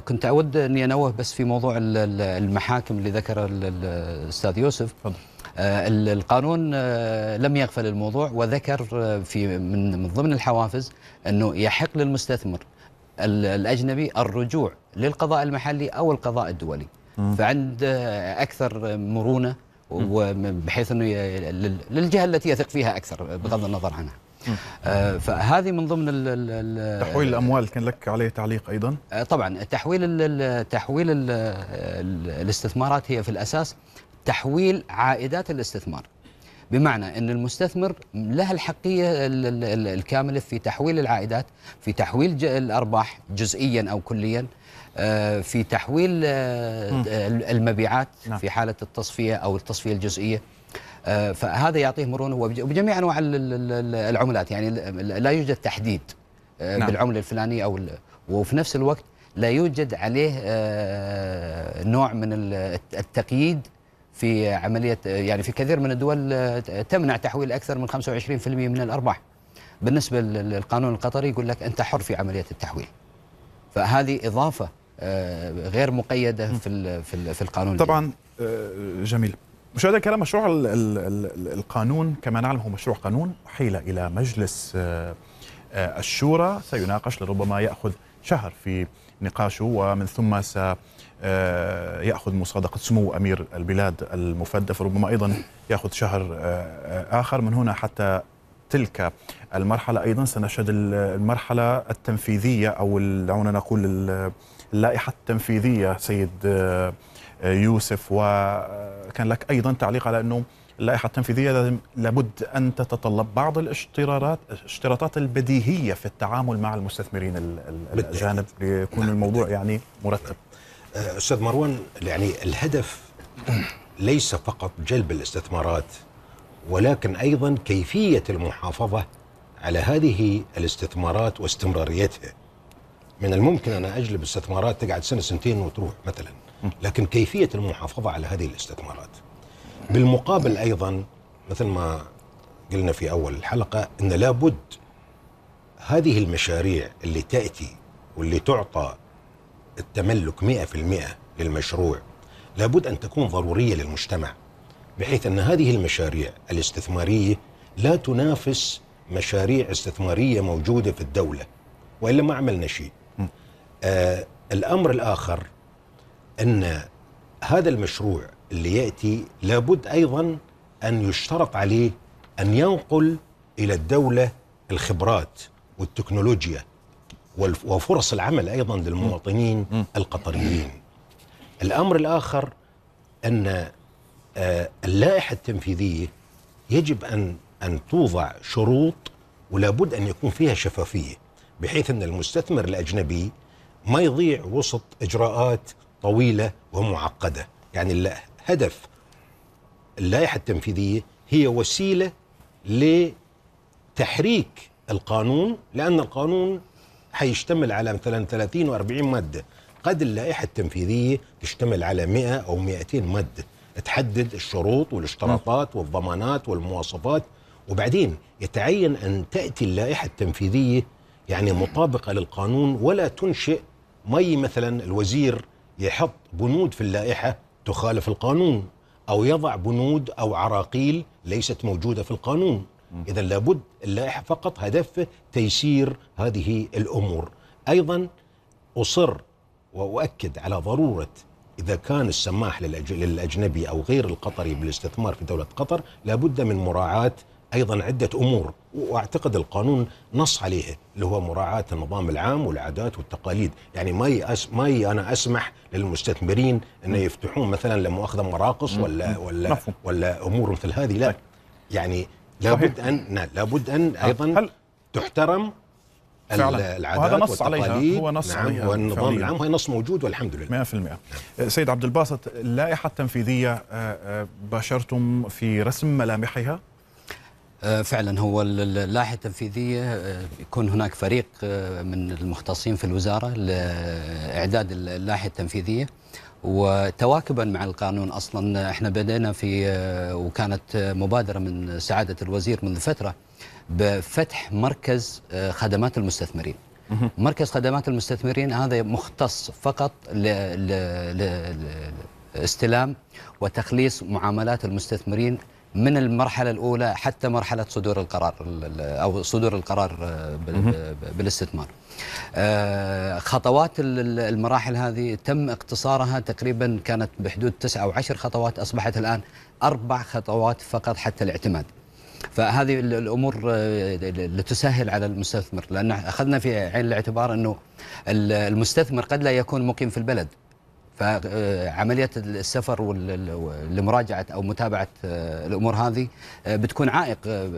كنت أود أني أنوه بس في موضوع المحاكم اللي ذكره الأستاذ يوسف القانون لم يغفل الموضوع وذكر في من ضمن الحوافز أنه يحق للمستثمر الأجنبي الرجوع للقضاء المحلي أو القضاء الدولي فعنده أكثر مرونة بحيث أنه للجهة التي يثق فيها أكثر بغض النظر عنها آه، فهذه من ضمن ال تحويل الاموال كان لك عليه تعليق ايضا آه، طبعا تحويل الـ تحويل الـ الاستثمارات هي في الاساس تحويل عائدات الاستثمار بمعنى أن المستثمر له الحقية الكاملة في تحويل العائدات في تحويل الأرباح جزئيا أو كليا آه، في تحويل آه، المبيعات في نعم. حالة التصفية أو التصفية الجزئية آه، فهذا يعطيه مرونه وبجميع انواع العملات يعني لا يوجد تحديد نعم. بالعمله الفلانيه او وفي نفس الوقت لا يوجد عليه نوع من التقييد في عملية يعني في كثير من الدول آه، تمنع تحويل أكثر من 25% من الأرباح بالنسبة للقانون القطري يقول لك أنت حر في عملية التحويل فهذه إضافة آه، غير مقيدة في في القانون طبعا آه، جميل مشاهدة الكلام مشروع القانون كما نعلم هو مشروع قانون حيل إلى مجلس الشورى سيناقش لربما يأخذ شهر في نقاشه ومن ثم سيناقش آه، ياخذ مصادقه سمو امير البلاد المفدى فربما ايضا ياخذ شهر آه، آه، اخر من هنا حتى تلك المرحله ايضا سنشهد المرحله التنفيذيه او دعونا نقول اللائحه التنفيذيه سيد يوسف وكان لك ايضا تعليق على انه اللائحه التنفيذيه لابد ان تتطلب بعض الاشتراطات الاشتراطات البديهيه في التعامل مع المستثمرين الاجانب ليكون نعم. الموضوع يعني مرتب آه، استاذ مروان يعني الهدف ليس فقط جلب الاستثمارات ولكن ايضا كيفيه المحافظه على هذه الاستثمارات واستمراريتها من الممكن انا اجلب استثمارات تقعد سنه سنتين وتروح مثلا لكن كيفيه المحافظه على هذه الاستثمارات بالمقابل ايضا مثل ما قلنا في اول الحلقه ان لابد هذه المشاريع اللي تاتي واللي تعطى التملك 100% للمشروع لابد أن تكون ضرورية للمجتمع بحيث أن هذه المشاريع الاستثمارية لا تنافس مشاريع استثمارية موجودة في الدولة وإلا ما عملنا شيء آه الأمر الآخر أن هذا المشروع اللي يأتي لابد أيضا أن يشترط عليه أن ينقل إلى الدولة الخبرات والتكنولوجيا وفرص العمل أيضا للمواطنين القطريين الأمر الآخر أن آه، اللائحة التنفيذية يجب أن أن توضع شروط ولا بد أن يكون فيها شفافية بحيث أن المستثمر الأجنبي ما يضيع وسط إجراءات طويلة ومعقدة يعني هدف اللائحة التنفيذية هي وسيلة لتحريك القانون لأن القانون هيشتمل على مثلا 30 و40 ماده قد اللائحه التنفيذيه تشتمل على 100 او 200 ماده تحدد الشروط والاشتراطات والضمانات والمواصفات وبعدين يتعين ان تاتي اللائحه التنفيذيه يعني مطابقه للقانون ولا تنشئ مي مثلا الوزير يحط بنود في اللائحه تخالف القانون او يضع بنود او عراقيل ليست موجوده في القانون إذا لابد اللائحة فقط هدفه تيسير هذه الأمور أيضا أصر وأؤكد على ضرورة إذا كان السماح للأجنبي أو غير القطري بالاستثمار في دولة قطر لابد من مراعاة أيضا عدة أمور وأعتقد القانون نص عليها اللي هو مراعاة النظام العام والعادات والتقاليد يعني ما يأس ما أنا أسمح للمستثمرين أن يفتحون مثلا لمؤاخذة مراقص ولا ولا ولا أمور مثل هذه لا طيب. يعني نعم، لابد ان لابد ان ايضا هل تحترم فعلا العادات وهذا نص عليها هو نص نعم عليها والنظام العام وهي نص موجود والحمد لله 100% نعم. أه، سيد عبد الباسط اللائحه التنفيذيه أه، أه، باشرتم في رسم ملامحها فعلا هو اللائحه التنفيذيه يكون هناك فريق من المختصين في الوزاره لاعداد اللائحه التنفيذيه وتواكبا مع القانون اصلا احنا بدينا في آه، وكانت مبادره من سعاده الوزير منذ فتره بفتح مركز آه، خدمات المستثمرين. مركز خدمات المستثمرين هذا مختص فقط لاستلام وتخليص معاملات المستثمرين من المرحله الاولى حتى مرحله صدور القرار او صدور القرار بالاستثمار. آه، خطوات المراحل هذه تم اقتصارها تقريبا كانت بحدود تسعة او عشر خطوات اصبحت الان اربع خطوات فقط حتى الاعتماد. فهذه الامور آه، لتسهل على المستثمر لان اخذنا في عين الاعتبار انه المستثمر قد لا يكون مقيم في البلد فعمليه السفر لمراجعه او متابعه آه، الامور هذه آه، بتكون عائق آه،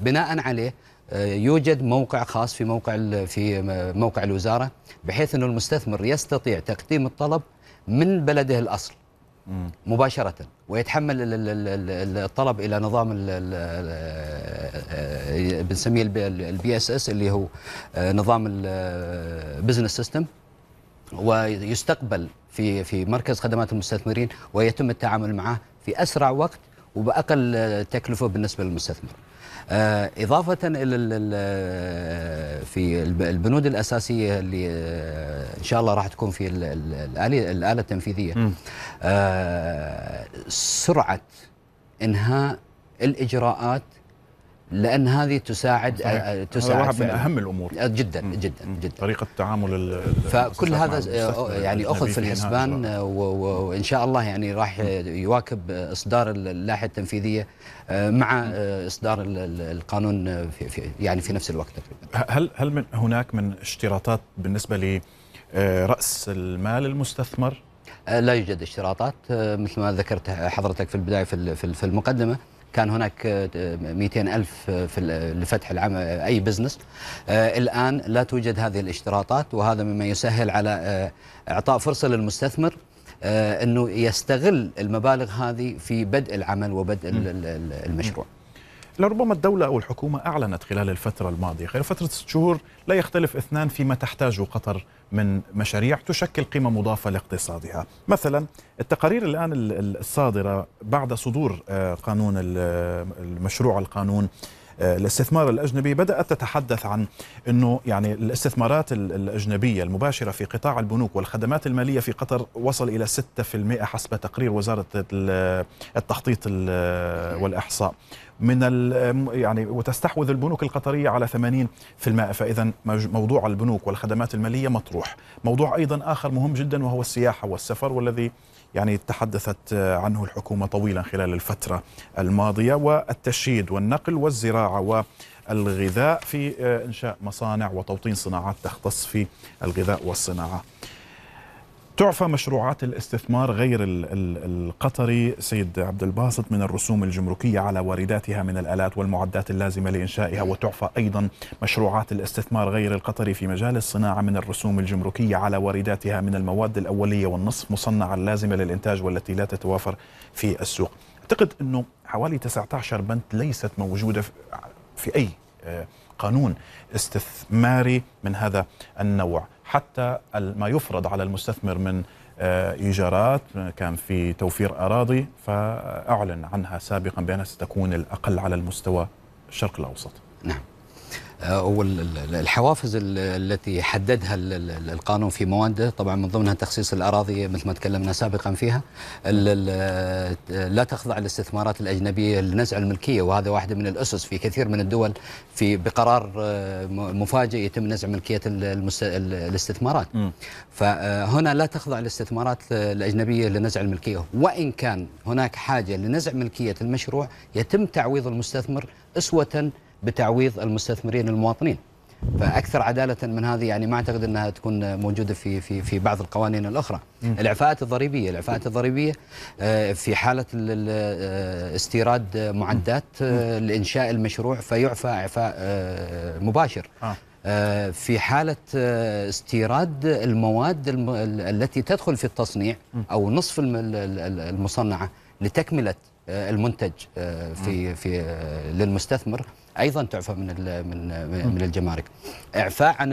بناء عليه يوجد موقع خاص في موقع في موقع الوزاره بحيث انه المستثمر يستطيع تقديم الطلب من بلده الاصل مباشره ويتحمل الطلب الى نظام بنسميه البي اس اس اللي هو نظام البزنس سيستم ويستقبل في في مركز خدمات المستثمرين ويتم التعامل معه في اسرع وقت وباقل تكلفه بالنسبه للمستثمر. آه، اضافه الى آه، في البنود الاساسيه اللي آه، ان شاء الله راح تكون في الاله التنفيذيه سرعه انهاء الاجراءات لان هذه تساعد صحيح. آه، تساعد هذا واحد من اهم الامور آه، جدا مم. جدا جدا طريقه تعامل فكل هذا آه، يعني اخذ في الحسبان وان شاء الله يعني راح يواكب اصدار اللائحه التنفيذيه مع اصدار القانون في يعني في نفس الوقت هل هل من هناك من اشتراطات بالنسبه لراس المال المستثمر؟ لا يوجد اشتراطات مثل ما ذكرت حضرتك في البدايه في المقدمه كان هناك 200 آه، ألف آه، في آه، لفتح أي بزنس الآن لا توجد هذه الاشتراطات وهذا مما يسهل على إعطاء فرصة للمستثمر أنه يستغل المبالغ هذه في بدء العمل وبدء المشروع لربما الدولة أو الحكومة أعلنت خلال الفترة الماضية خلال فترة ست شهور لا يختلف اثنان فيما تحتاجه قطر من مشاريع تشكل قيمة مضافة لاقتصادها مثلا التقارير الآن الصادرة بعد صدور آه، قانون المشروع القانون آه، الاستثمار الاجنبي بدات تتحدث عن انه يعني الاستثمارات الاجنبيه المباشره في قطاع البنوك والخدمات الماليه في قطر وصل الى 6% حسب تقرير وزاره التخطيط والاحصاء من يعني وتستحوذ البنوك القطريه على 80% فاذا موضوع البنوك والخدمات الماليه مطروح، موضوع ايضا اخر مهم جدا وهو السياحه والسفر والذي يعني تحدثت آه، عنه الحكومه طويلا خلال الفتره الماضيه والتشييد والنقل والزراعه و الغذاء في آه، انشاء مصانع وتوطين صناعات تختص في الغذاء والصناعه تعفى مشروعات الاستثمار غير القطري سيد عبد الباسط من الرسوم الجمركية على وارداتها من الآلات والمعدات اللازمة لإنشائها وتعفى أيضا مشروعات الاستثمار غير القطري في مجال الصناعة من الرسوم الجمركية على وارداتها من المواد الأولية والنصف مصنعة اللازمة للإنتاج والتي لا تتوافر في السوق أعتقد أنه حوالي 19 بند ليست موجودة في أي آه، قانون استثماري من هذا النوع حتى ما يفرض على المستثمر من آه، ايجارات كان في توفير اراضي فاعلن عنها سابقا بانها ستكون الاقل على المستوى الشرق الاوسط. نعم. او آه، الحوافز التي حددها القانون في مواده طبعا من ضمنها تخصيص الاراضي مثل ما تكلمنا سابقا فيها آه، لا تخضع للاستثمارات الاجنبيه لنزع الملكيه وهذا واحده من الاسس في كثير من الدول في بقرار آه، مفاجئ يتم نزع ملكيه الاستثمارات فهنا لا تخضع للاستثمارات الاجنبيه لنزع الملكيه وان كان هناك حاجه لنزع ملكيه المشروع يتم تعويض المستثمر اسوه بتعويض المستثمرين المواطنين فاكثر عداله من هذه يعني ما اعتقد انها تكون موجوده في في في بعض القوانين الاخرى الاعفاءات الضريبيه الاعفاءات الضريبيه آه، في حاله آه، استيراد معدات آه، لانشاء المشروع فيعفى اعفاء مباشر في حالة استيراد المواد التي تدخل في التصنيع أو نصف المصنعة لتكملة المنتج في في للمستثمر ايضا تعفى من من من الجمارك اعفاء عن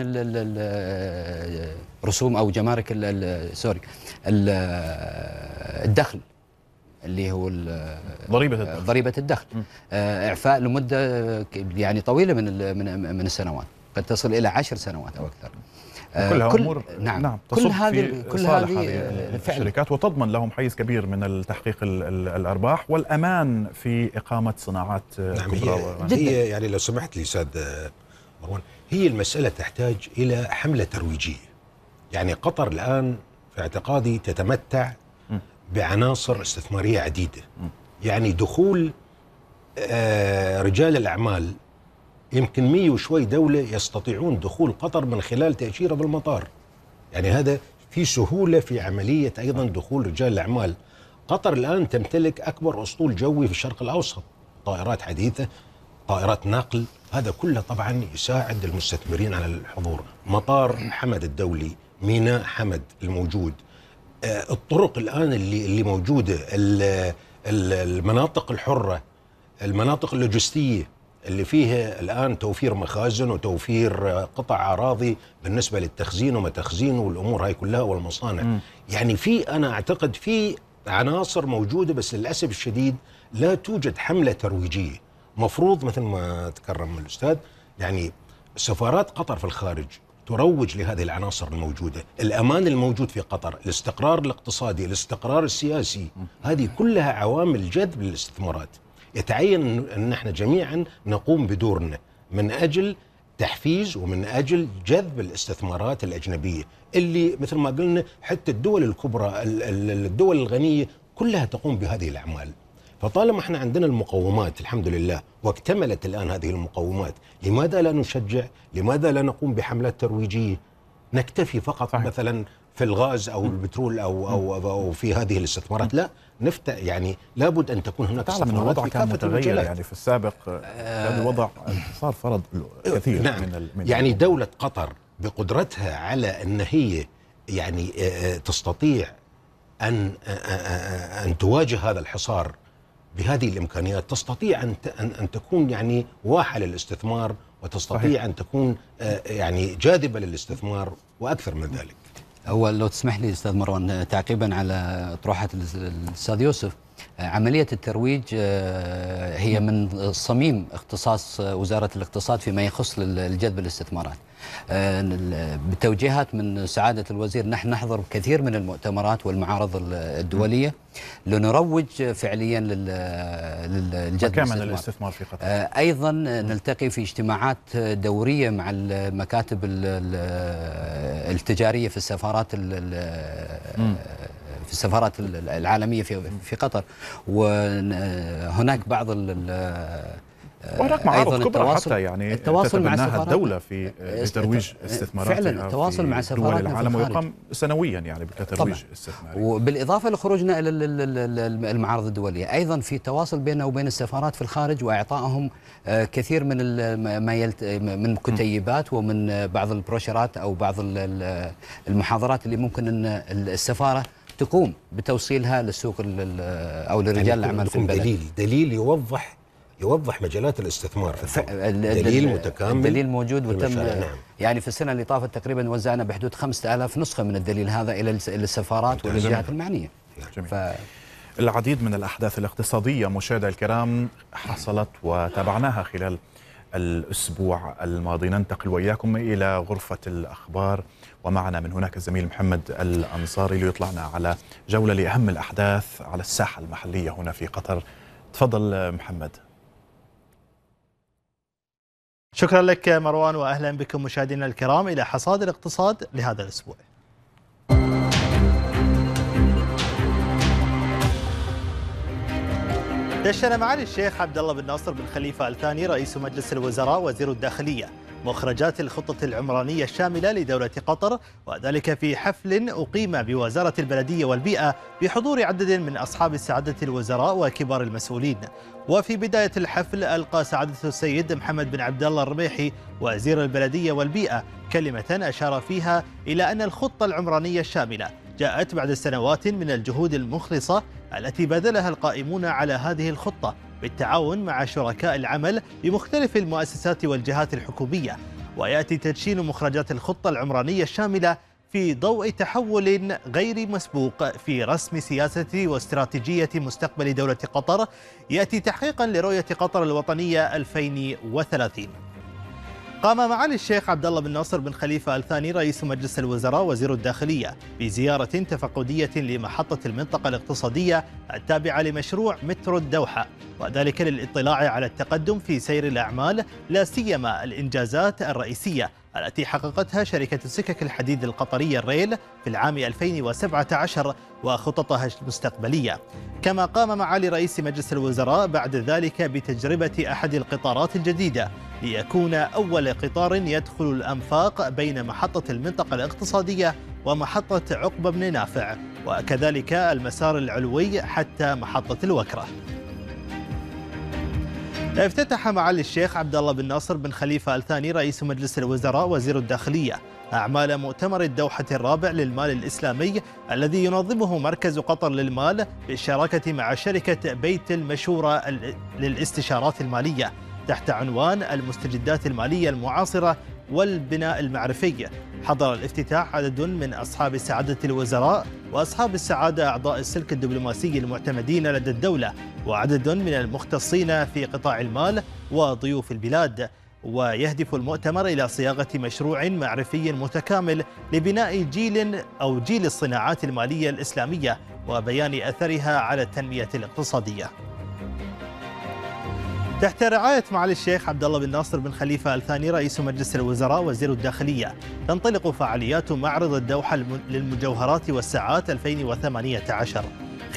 الرسوم او جمارك سوري الدخل اللي هو ضريبه الدخل ضريبه الدخل آه، اعفاء لمده يعني طويله من من السنوات قد تصل الى عشر سنوات او اكثر كلها كل امور نعم, نعم كل هذه كل هذه الشركات وتضمن لهم حيز كبير من التحقيق الارباح والامان في اقامه صناعات آه، نعم كبرى هي, هي يعني لو سمحت لي استاذ آه، مروان هي المساله تحتاج الى حمله ترويجيه يعني قطر الان في اعتقادي تتمتع بعناصر استثماريه عديده يعني دخول آه، رجال الاعمال يمكن 100 وشوي دولة يستطيعون دخول قطر من خلال تأشيرة بالمطار يعني هذا في سهولة في عملية أيضا دخول رجال الأعمال قطر الآن تمتلك أكبر أسطول جوي في الشرق الأوسط طائرات حديثة طائرات نقل هذا كله طبعا يساعد المستثمرين على الحضور مطار حمد الدولي ميناء حمد الموجود آه، الطرق الآن اللي, اللي موجودة المناطق الحرة المناطق اللوجستية اللي فيه الآن توفير مخازن وتوفير قطع أراضي بالنسبة للتخزين وما تخزين والأمور هاي كلها والمصانع م. يعني في أنا أعتقد في عناصر موجودة بس للأسف الشديد لا توجد حملة ترويجية مفروض مثل ما تكرم الأستاذ يعني سفارات قطر في الخارج تروج لهذه العناصر الموجودة الأمان الموجود في قطر الاستقرار الاقتصادي الاستقرار السياسي هذه كلها عوامل جذب للاستثمارات يتعين ان احنا جميعا نقوم بدورنا من اجل تحفيز ومن اجل جذب الاستثمارات الاجنبيه اللي مثل ما قلنا حتى الدول الكبرى الدول الغنيه كلها تقوم بهذه الاعمال فطالما احنا عندنا المقومات الحمد لله واكتملت الان هذه المقومات لماذا لا نشجع لماذا لا نقوم بحملات ترويجيه نكتفي فقط صحيح. مثلا في الغاز او البترول او او او في هذه الاستثمارات لا نفت يعني لابد ان تكون هناك تعرف ان الوضع كان متغير يعني في السابق آه الوضع صار فرض كثير نعم من, يعني من دوله قطر بقدرتها على ان هي يعني آه، آه، تستطيع ان آه، ان تواجه هذا الحصار بهذه الامكانيات تستطيع ان ان تكون يعني واحه للاستثمار وتستطيع صحيح. ان تكون يعني جاذبه للاستثمار واكثر من ذلك هو لو تسمح لي استاذ مروان تعقيبا على اطروحه الاستاذ يوسف عملية الترويج آه، هي من صميم اختصاص آه، وزارة الاقتصاد فيما يخص الجذب الاستثمارات آه، بتوجيهات من سعادة الوزير نحن نحضر كثير من المؤتمرات والمعارض الدولية لنروج فعليا للجذب الاستثمار, الاستثمار في قطر أيضا نلتقي في اجتماعات دورية مع المكاتب التجارية في السفارات في السفارات العالميه في في قطر وهناك بعض ال وهناك معارض كبرى التواصل حتى يعني التواصل مع سفارات الدولة في ترويج استثمارات فعلا التواصل مع سفارات العالم ويقام سنويا يعني كترويج استثماري وبالإضافة لخروجنا إلى المعارض الدولية أيضا في تواصل بيننا وبين السفارات في الخارج وإعطائهم آه، كثير من ما يلت من كتيبات ومن بعض البروشرات أو بعض المحاضرات اللي ممكن أن السفارة تقوم بتوصيلها للسوق او يعني لرجال يعني الاعمال في البلد دليل دليل يوضح يوضح مجالات الاستثمار في دليل متكامل الدليل موجود وتم نعم. يعني في السنه اللي طافت تقريبا وزعنا بحدود 5000 نسخه من الدليل هذا الى السفارات والجهات المعنيه نعم. جميل. ف... العديد من الاحداث الاقتصاديه مشاهدي الكرام حصلت وتابعناها خلال الاسبوع الماضي ننتقل واياكم الى غرفه الاخبار ومعنا من هناك الزميل محمد الأنصاري ليطلعنا على جولة لأهم الأحداث على الساحة المحلية هنا في قطر تفضل محمد شكرا لك مروان وأهلا بكم مشاهدينا الكرام إلى حصاد الاقتصاد لهذا الأسبوع دشنا معالي الشيخ عبد الله بن ناصر بن خليفه الثاني رئيس مجلس الوزراء وزير الداخليه مخرجات الخطة العمرانية الشاملة لدولة قطر وذلك في حفل أقيم بوزارة البلدية والبيئة بحضور عدد من أصحاب السعادة الوزراء وكبار المسؤولين وفي بداية الحفل ألقى سعادة السيد محمد بن عبد الله الرميحي وزير البلدية والبيئة كلمة أشار فيها إلى أن الخطة العمرانية الشاملة جاءت بعد سنوات من الجهود المخلصة التي بذلها القائمون على هذه الخطة بالتعاون مع شركاء العمل بمختلف المؤسسات والجهات الحكومية ويأتي تدشين مخرجات الخطة العمرانية الشاملة في ضوء تحول غير مسبوق في رسم سياسة واستراتيجية مستقبل دولة قطر يأتي تحقيقا لرؤية قطر الوطنية 2030 قام معالي الشيخ عبد الله بن ناصر بن خليفه ال ثاني رئيس مجلس الوزراء وزير الداخليه بزياره تفقديه لمحطه المنطقه الاقتصاديه التابعه لمشروع مترو الدوحه وذلك للاطلاع على التقدم في سير الاعمال لا سيما الانجازات الرئيسيه التي حققتها شركة سكك الحديد القطرية الريل في العام 2017 وخططها المستقبلية كما قام معالي رئيس مجلس الوزراء بعد ذلك بتجربة أحد القطارات الجديدة ليكون أول قطار يدخل الأنفاق بين محطة المنطقة الاقتصادية ومحطة عقبة بن نافع وكذلك المسار العلوي حتى محطة الوكرة افتتح معالي الشيخ عبد الله بن ناصر بن خليفة آل ثاني رئيس مجلس الوزراء وزير الداخلية أعمال مؤتمر الدوحة الرابع للمال الإسلامي الذي ينظمه مركز قطر للمال بالشراكة مع شركة بيت المشورة للاستشارات المالية تحت عنوان المستجدات المالية المعاصرة والبناء المعرفي حضر الافتتاح عدد من أصحاب سعادة الوزراء وأصحاب السعادة أعضاء السلك الدبلوماسي المعتمدين لدى الدولة وعدد من المختصين في قطاع المال وضيوف البلاد ويهدف المؤتمر إلى صياغة مشروع معرفي متكامل لبناء جيل أو جيل الصناعات المالية الإسلامية وبيان أثرها على التنمية الاقتصادية تحت رعاية معالي الشيخ عبد الله بن ناصر بن خليفة الثاني رئيس مجلس الوزراء وزير الداخلية تنطلق فعاليات معرض الدوحة للمجوهرات والساعات 2018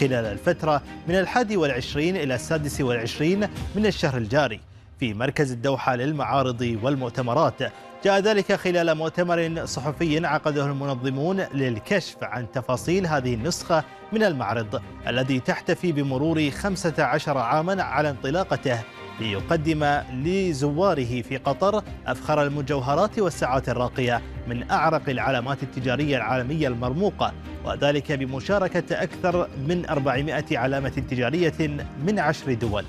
خلال الفترة من الحادي والعشرين إلى السادس والعشرين من الشهر الجاري في مركز الدوحة للمعارض والمؤتمرات جاء ذلك خلال مؤتمر صحفي عقده المنظمون للكشف عن تفاصيل هذه النسخة من المعرض الذي تحتفي بمرور 15 عاما على انطلاقته ليقدم لزواره في قطر أفخر المجوهرات والساعات الراقية من أعرق العلامات التجارية العالمية المرموقة وذلك بمشاركة أكثر من 400 علامة تجارية من عشر دول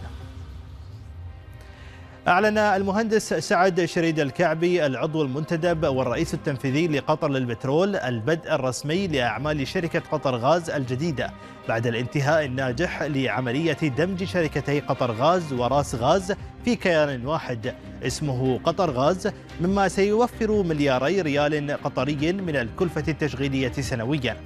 أعلن المهندس سعد شريد الكعبي العضو المنتدب والرئيس التنفيذي لقطر للبترول البدء الرسمي لأعمال شركة قطر غاز الجديدة بعد الانتهاء الناجح لعملية دمج شركتي قطر غاز وراس غاز في كيان واحد اسمه قطر غاز مما سيوفر ملياري ريال قطري من الكلفة التشغيلية سنوياً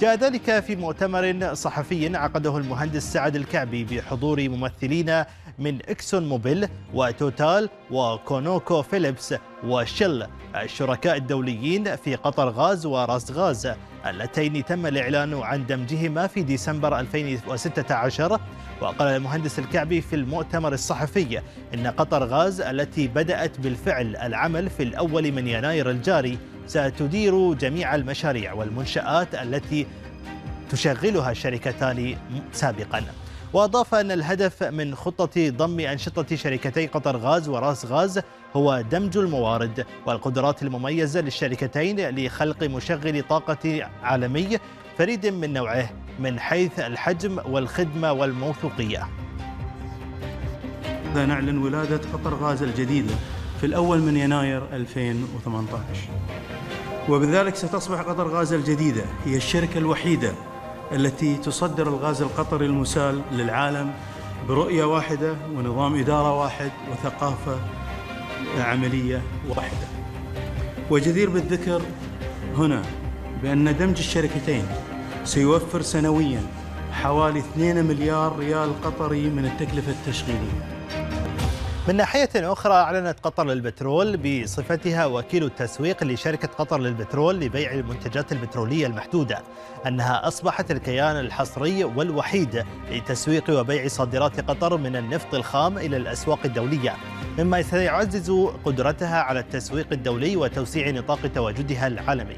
جاء ذلك في مؤتمر صحفي عقده المهندس سعد الكعبي بحضور ممثلين من إكسون موبيل وتوتال وكونوكو فيليبس وشل الشركاء الدوليين في قطر غاز وراس غاز اللتين تم الإعلان عن دمجهما في ديسمبر 2016 وقال المهندس الكعبي في المؤتمر الصحفي إن قطر غاز التي بدأت بالفعل العمل في الأول من يناير الجاري ستدير جميع المشاريع والمنشآت التي تشغلها الشركتان سابقاً وأضاف أن الهدف من خطة ضم أنشطة شركتي قطر غاز وراس غاز هو دمج الموارد والقدرات المميزة للشركتين لخلق مشغل طاقة عالمي فريد من نوعه من حيث الحجم والخدمة والموثوقية نعلن ولادة قطر غاز الجديدة في الأول من يناير 2018 وبذلك ستصبح قطر غاز الجديدة هي الشركة الوحيدة التي تصدر الغاز القطري المسال للعالم برؤية واحدة ونظام إدارة واحد وثقافة عملية واحدة وجدير بالذكر هنا بأن دمج الشركتين سيوفر سنوياً حوالي 2 مليار ريال قطري من التكلفة التشغيلية من ناحية أخرى أعلنت قطر للبترول بصفتها وكيل التسويق لشركة قطر للبترول لبيع المنتجات البترولية المحدودة أنها أصبحت الكيان الحصري والوحيد لتسويق وبيع صادرات قطر من النفط الخام إلى الأسواق الدولية مما سيعزز قدرتها على التسويق الدولي وتوسيع نطاق تواجدها العالمي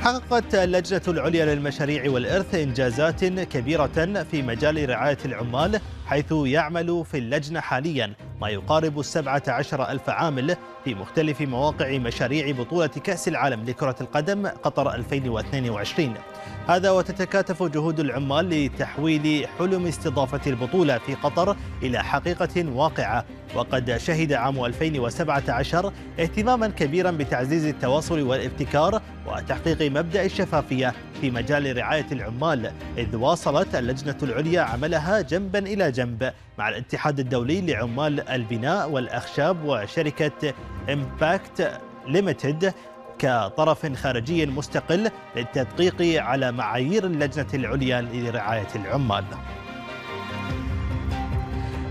حققت اللجنة العليا للمشاريع والإرث إنجازات كبيرة في مجال رعاية العمال حيث يعمل في اللجنة حاليا ما يقارب السبعة عشر ألف عامل في مختلف مواقع مشاريع بطولة كأس العالم لكرة القدم قطر 2022 هذا وتتكاتف جهود العمال لتحويل حلم استضافة البطولة في قطر إلى حقيقة واقعة وقد شهد عام 2017 اهتماما كبيرا بتعزيز التواصل والابتكار وتحقيق مبدأ الشفافية في مجال رعاية العمال إذ واصلت اللجنة العليا عملها جنبا إلى جنب جنب مع الاتحاد الدولي لعمال البناء والأخشاب وشركة إمباكت ليمتد كطرف خارجي مستقل للتدقيق على معايير اللجنة العليا لرعاية العمال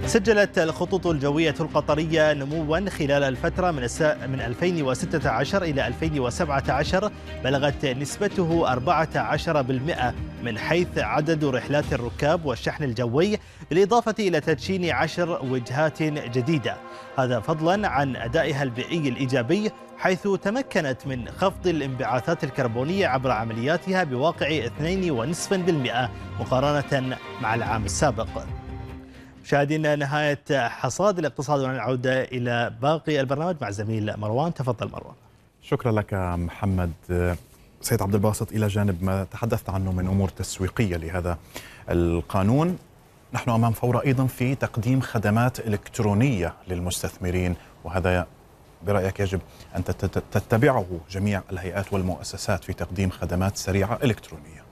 سجلت الخطوط الجوية القطرية نموا خلال الفترة من من 2016 إلى 2017 بلغت نسبته 14% من حيث عدد رحلات الركاب والشحن الجوي بالإضافة إلى تدشين عشر وجهات جديدة هذا فضلا عن أدائها البيئي الإيجابي حيث تمكنت من خفض الانبعاثات الكربونية عبر عملياتها بواقع 2.5% مقارنة مع العام السابق مشاهدينا نهاية حصاد الاقتصاد والعودة إلى باقي البرنامج مع زميل مروان تفضل مروان شكرا لك محمد سيد عبد الباسط إلى جانب ما تحدثت عنه من أمور تسويقية لهذا القانون نحن أمام فورة أيضا في تقديم خدمات إلكترونية للمستثمرين وهذا برأيك يجب أن تتبعه جميع الهيئات والمؤسسات في تقديم خدمات سريعة إلكترونية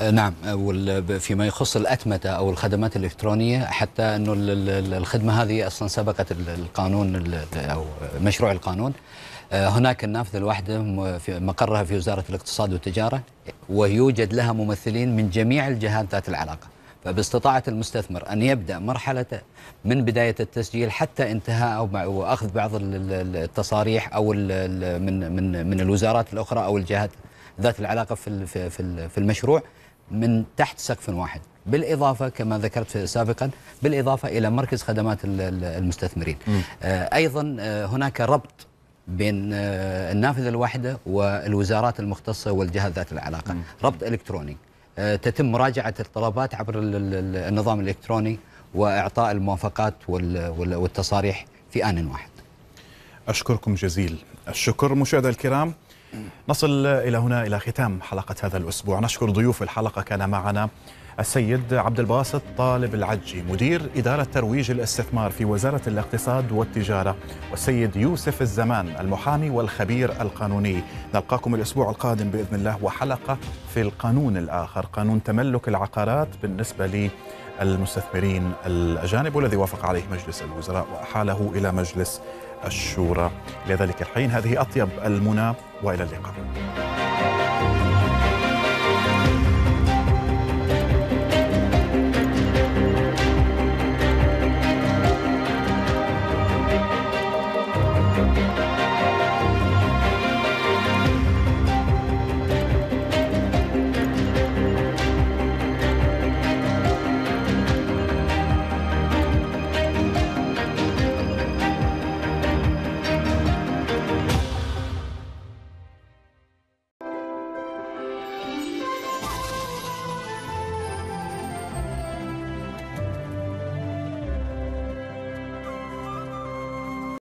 آه، نعم آه، فيما يخص الأتمتة أو الخدمات الإلكترونية حتى أنه الخدمة هذه أصلا سبقت القانون أو مشروع القانون آه، هناك النافذة الواحدة مقرها في وزارة الاقتصاد والتجارة ويوجد لها ممثلين من جميع الجهات ذات العلاقة فباستطاعة المستثمر أن يبدأ مرحلة من بداية التسجيل حتى انتهاء أو أخذ بعض التصاريح أو من من من الوزارات الأخرى أو الجهات ذات العلاقة في المشروع من تحت سقف واحد بالإضافة كما ذكرت سابقا بالإضافة إلى مركز خدمات المستثمرين آه، أيضا آه، هناك ربط بين آه، النافذة الواحدة والوزارات المختصة والجهات ذات العلاقة ربط إلكتروني تتم مراجعة الطلبات عبر النظام الإلكتروني وإعطاء الموافقات والتصاريح في آن واحد أشكركم جزيل الشكر مشاهدة الكرام نصل إلى هنا إلى ختام حلقة هذا الأسبوع نشكر ضيوف الحلقة كان معنا السيد عبد الباسط طالب العجي مدير إدارة ترويج الاستثمار في وزارة الاقتصاد والتجارة والسيد يوسف الزمان المحامي والخبير القانوني نلقاكم الأسبوع القادم بإذن الله وحلقة في القانون الآخر قانون تملك العقارات بالنسبة للمستثمرين الأجانب والذي وافق عليه مجلس الوزراء وأحاله إلى مجلس الشورى إلى ذلك الحين هذه أطيب المنى وإلى اللقاء